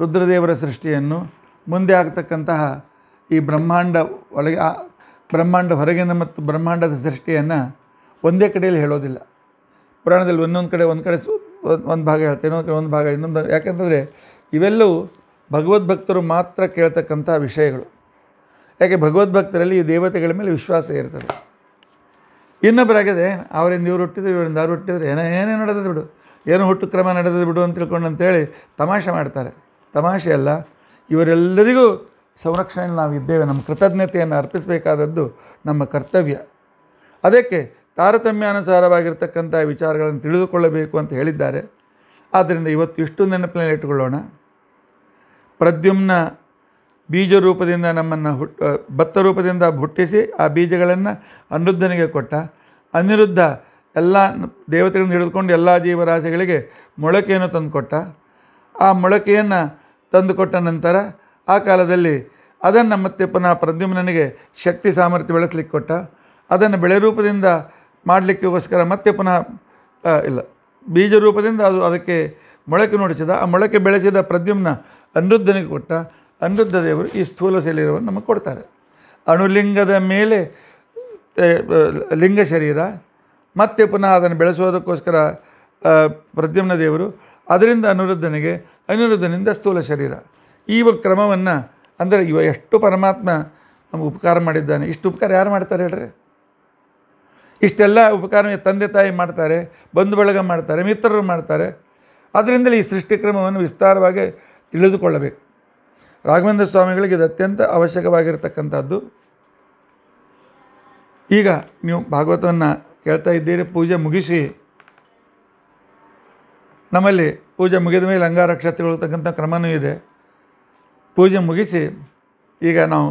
ರುದ್ರದೇವರ ಸೃಷ್ಟಿಯನ್ನು ಮುಂದೆ ಆಗ್ತಕ್ಕಂತಹ ಈ ಬ್ರಹ್ಮಾಂಡ ಒಳಗೆ ಬ್ರಹ್ಮಾಂಡ ಹೊರಗಿನ ಮತ್ತು ಬ್ರಹ್ಮಾಂಡದ ಸೃಷ್ಟಿಯನ್ನು ಒಂದೇ ಕಡೆಯಲ್ಲಿ ಹೇಳೋದಿಲ್ಲ ಪುರಾಣದಲ್ಲಿ ಒಂದೊಂದು ಕಡೆ ಒಂದು ಕಡೆ ಒಂದು ಭಾಗ ಹೇಳ್ತೇನೆ ಒಂದು ಕಡೆ ಒಂದು ಭಾಗ ಇನ್ನೊಂದು ಯಾಕೆಂತಂದರೆ ಇವೆಲ್ಲವೂ ಭಗವದ್ಭಕ್ತರು ಮಾತ್ರ ಕೇಳ್ತಕ್ಕಂಥ ವಿಷಯಗಳು ಯಾಕೆ ಭಗವದ್ಭಕ್ತರಲ್ಲಿ ಈ ದೇವತೆಗಳ ಮೇಲೆ ವಿಶ್ವಾಸ ಇರ್ತದೆ ಇನ್ನೊಬ್ಬರಾಗಿದೆ ಅವರಿಂದ ಇವರು ಹುಟ್ಟಿದ್ರು ಇವರಿಂದ ಅವ್ರು ಹುಟ್ಟಿದ್ರು ಏನೋ ಏನೇ ನಡೆದದು ಬಿಡು ಏನು ಹುಟ್ಟು ಕ್ರಮ ನಡೆದದು ಬಿಡು ಅಂತ ತಿಳ್ಕೊಂಡು ಅಂತೇಳಿ ತಮಾಷೆ ಮಾಡ್ತಾರೆ ತಮಾಷೆ ಅಲ್ಲ ಇವರೆಲ್ಲರಿಗೂ ಸಂರಕ್ಷಣೆಯಲ್ಲಿ ನಾವು ಇದ್ದೇವೆ ನಮ್ಮ ಕೃತಜ್ಞತೆಯನ್ನು ಅರ್ಪಿಸಬೇಕಾದದ್ದು ನಮ್ಮ ಕರ್ತವ್ಯ ಅದಕ್ಕೆ ತಾರತಮ್ಯಾನುಸಾರವಾಗಿರ್ತಕ್ಕಂಥ ವಿಚಾರಗಳನ್ನು ತಿಳಿದುಕೊಳ್ಳಬೇಕು ಅಂತ ಹೇಳಿದ್ದಾರೆ ಆದ್ದರಿಂದ ಇವತ್ತು ಇಷ್ಟು ನೆನಪಿನಲ್ಲಿ ಇಟ್ಟುಕೊಳ್ಳೋಣ ಪ್ರದ್ಯುಮ್ನ ಬೀಜ ರೂಪದಿಂದ ನಮ್ಮನ್ನು ಹುಟ್ಟು ಭತ್ತ ರೂಪದಿಂದ ಹುಟ್ಟಿಸಿ ಆ ಬೀಜಗಳನ್ನು ಅನಿರುದ್ಧನಿಗೆ ಕೊಟ್ಟ ಅನಿರುದ್ಧ ಎಲ್ಲ ದೇವತೆಗಳನ್ನು ಹಿಡಿದುಕೊಂಡು ಎಲ್ಲ ಜೀವರಾಶಿಗಳಿಗೆ ಮೊಳಕೆಯನ್ನು ತಂದುಕೊಟ್ಟ ಆ ಮೊಳಕೆಯನ್ನು ತಂದುಕೊಟ್ಟ ನಂತರ ಆ ಕಾಲದಲ್ಲಿ ಅದನ್ನು ಮತ್ತೆ ಪುನಃ ಪ್ರದ್ಯುಮ್ನನಿಗೆ ಶಕ್ತಿ ಸಾಮರ್ಥ್ಯ ಬೆಳೆಸಲಿಕ್ಕೆ ಕೊಟ್ಟ ಅದನ್ನು ಬೆಳೆ ರೂಪದಿಂದ ಮಾಡಲಿಕ್ಕೋಸ್ಕರ ಮತ್ತೆ ಪುನಃ ಇಲ್ಲ ಬೀಜ ರೂಪದಿಂದ ಅದು ಅದಕ್ಕೆ ಮೊಳಕೆ ನೋಡಿಸಿದ ಆ ಮೊಳಕೆ ಬೆಳೆಸಿದ ಪ್ರದ್ಯುಮ್ನ ಅನಿರುದ್ಧನಿಗೆ ಕೊಟ್ಟ ಅನಿರುದ್ಧ ದೇವರು ಈ ಸ್ಥೂಲ ಶರೀರವನ್ನು ನಮಗೆ ಕೊಡ್ತಾರೆ ಅಣುಲಿಂಗದ ಮೇಲೆ ಲಿಂಗ ಶರೀರ ಮತ್ತೆ ಪುನಃ ಅದನ್ನು ಬೆಳೆಸೋದಕ್ಕೋಸ್ಕರ ಪ್ರದ್ಯುಮ್ನ ದೇವರು ಅದರಿಂದ ಅನಿರುದ್ಧನಿಗೆ ಅನಿರುದ್ಧನಿಂದ ಸ್ಥೂಲ ಶರೀರ ಈ ಕ್ರಮವನ್ನು ಅಂದರೆ ಇವ ಎಷ್ಟು ಪರಮಾತ್ಮ ನಮಗೆ ಉಪಕಾರ ಮಾಡಿದ್ದಾನೆ ಇಷ್ಟು ಉಪಕಾರ ಯಾರು ಮಾಡ್ತಾರೆ ಹೇಳ್ರಿ ಇಷ್ಟೆಲ್ಲ ಉಪಕಾರ ತಂದೆ ತಾಯಿ ಮಾಡ್ತಾರೆ ಬಂಧು ಬಳಗ ಮಾಡ್ತಾರೆ ಮಿತ್ರರು ಮಾಡ್ತಾರೆ ಅದರಿಂದಲೇ ಈ ಸೃಷ್ಟಿಕ್ರಮವನ್ನು ವಿಸ್ತಾರವಾಗಿ ತಿಳಿದುಕೊಳ್ಳಬೇಕು ರಾಘವೇಂದ್ರ ಸ್ವಾಮಿಗಳಿಗೆ ಇದು ಅತ್ಯಂತ ಅವಶ್ಯಕವಾಗಿರತಕ್ಕಂಥದ್ದು ಈಗ ನೀವು ಭಾಗವತವನ್ನು ಕೇಳ್ತಾ ಇದ್ದೀರಿ ಪೂಜೆ ಮುಗಿಸಿ ನಮ್ಮಲ್ಲಿ ಪೂಜೆ ಮುಗಿದ ಮೇಲೆ ಅಂಗಾರಕ್ಷ ತಿಳ್ಕೊಳ್ತಕ್ಕಂಥ ಕ್ರಮವೂ ಇದೆ ಪೂಜೆ ಮುಗಿಸಿ ಈಗ ನಾವು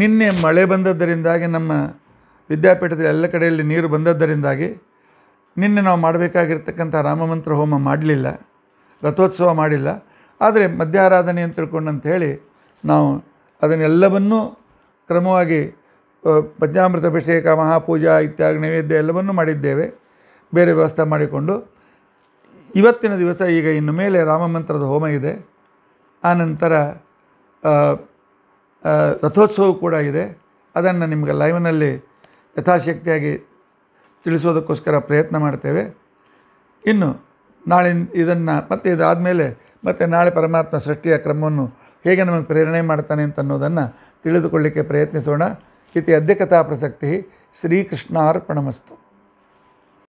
ನಿನ್ನೆ ಮಳೆ ಬಂದದ್ದರಿಂದಾಗಿ ನಮ್ಮ ವಿದ್ಯಾಪೀಠದಲ್ಲಿ ಎಲ್ಲ ಕಡೆಯಲ್ಲಿ ನೀರು ಬಂದದ್ದರಿಂದಾಗಿ ನಿನ್ನೆ ನಾವು ಮಾಡಬೇಕಾಗಿರ್ತಕ್ಕಂಥ ರಾಮಮಂತ್ರ ಹೋಮ ಮಾಡಲಿಲ್ಲ ರಥೋತ್ಸವ ಮಾಡಿಲ್ಲ ಆದರೆ ಮಧ್ಯಾರಾಧನೆ ಅಂತ ತಿಳ್ಕೊಂಡು ಅಂತ ಹೇಳಿ ನಾವು ಅದನ್ನೆಲ್ಲವನ್ನೂ ಕ್ರಮವಾಗಿ ಪಂಚಾಮೃತ ಅಭಿಷೇಕ ಮಹಾಪೂಜಾ ಇತ್ಯಾದಿ ನೈವೇದ್ಯ ಎಲ್ಲವನ್ನೂ ಮಾಡಿದ್ದೇವೆ ಬೇರೆ ವ್ಯವಸ್ಥೆ ಮಾಡಿಕೊಂಡು ಇವತ್ತಿನ ದಿವಸ ಈಗ ಇನ್ನು ಮೇಲೆ ರಾಮಮಂತ್ರದ ಹೋಮ ಇದೆ ಆನಂತರ ರಥೋತ್ಸವ ಕೂಡ ಇದೆ ಅದನ್ನು ನಿಮಗೆ ಲೈವ್ನಲ್ಲಿ ಯಥಾಶಕ್ತಿಯಾಗಿ ತಿಳಿಸೋದಕ್ಕೋಸ್ಕರ ಪ್ರಯತ್ನ ಮಾಡ್ತೇವೆ ಇನ್ನು ನಾಳೆ ಇದನ್ನು ಮತ್ತು ಇದಾದ ಮೇಲೆ ಮತ್ತು ನಾಳೆ ಪರಮಾತ್ಮ ಸೃಷ್ಟಿಯ ಕ್ರಮವನ್ನು ಹೇಗೆ ನಮಗೆ ಪ್ರೇರಣೆ ಮಾಡ್ತಾನೆ ಅಂತ ಅನ್ನೋದನ್ನು ತಿಳಿದುಕೊಳ್ಳಿಕ್ಕೆ ಪ್ರಯತ್ನಿಸೋಣ ಇತಿ ಅಧ್ಯಕ್ಷತಾ ಪ್ರಸಕ್ತಿ ಶ್ರೀಕೃಷ್ಣಾರ್ಪಣಮಸ್ತು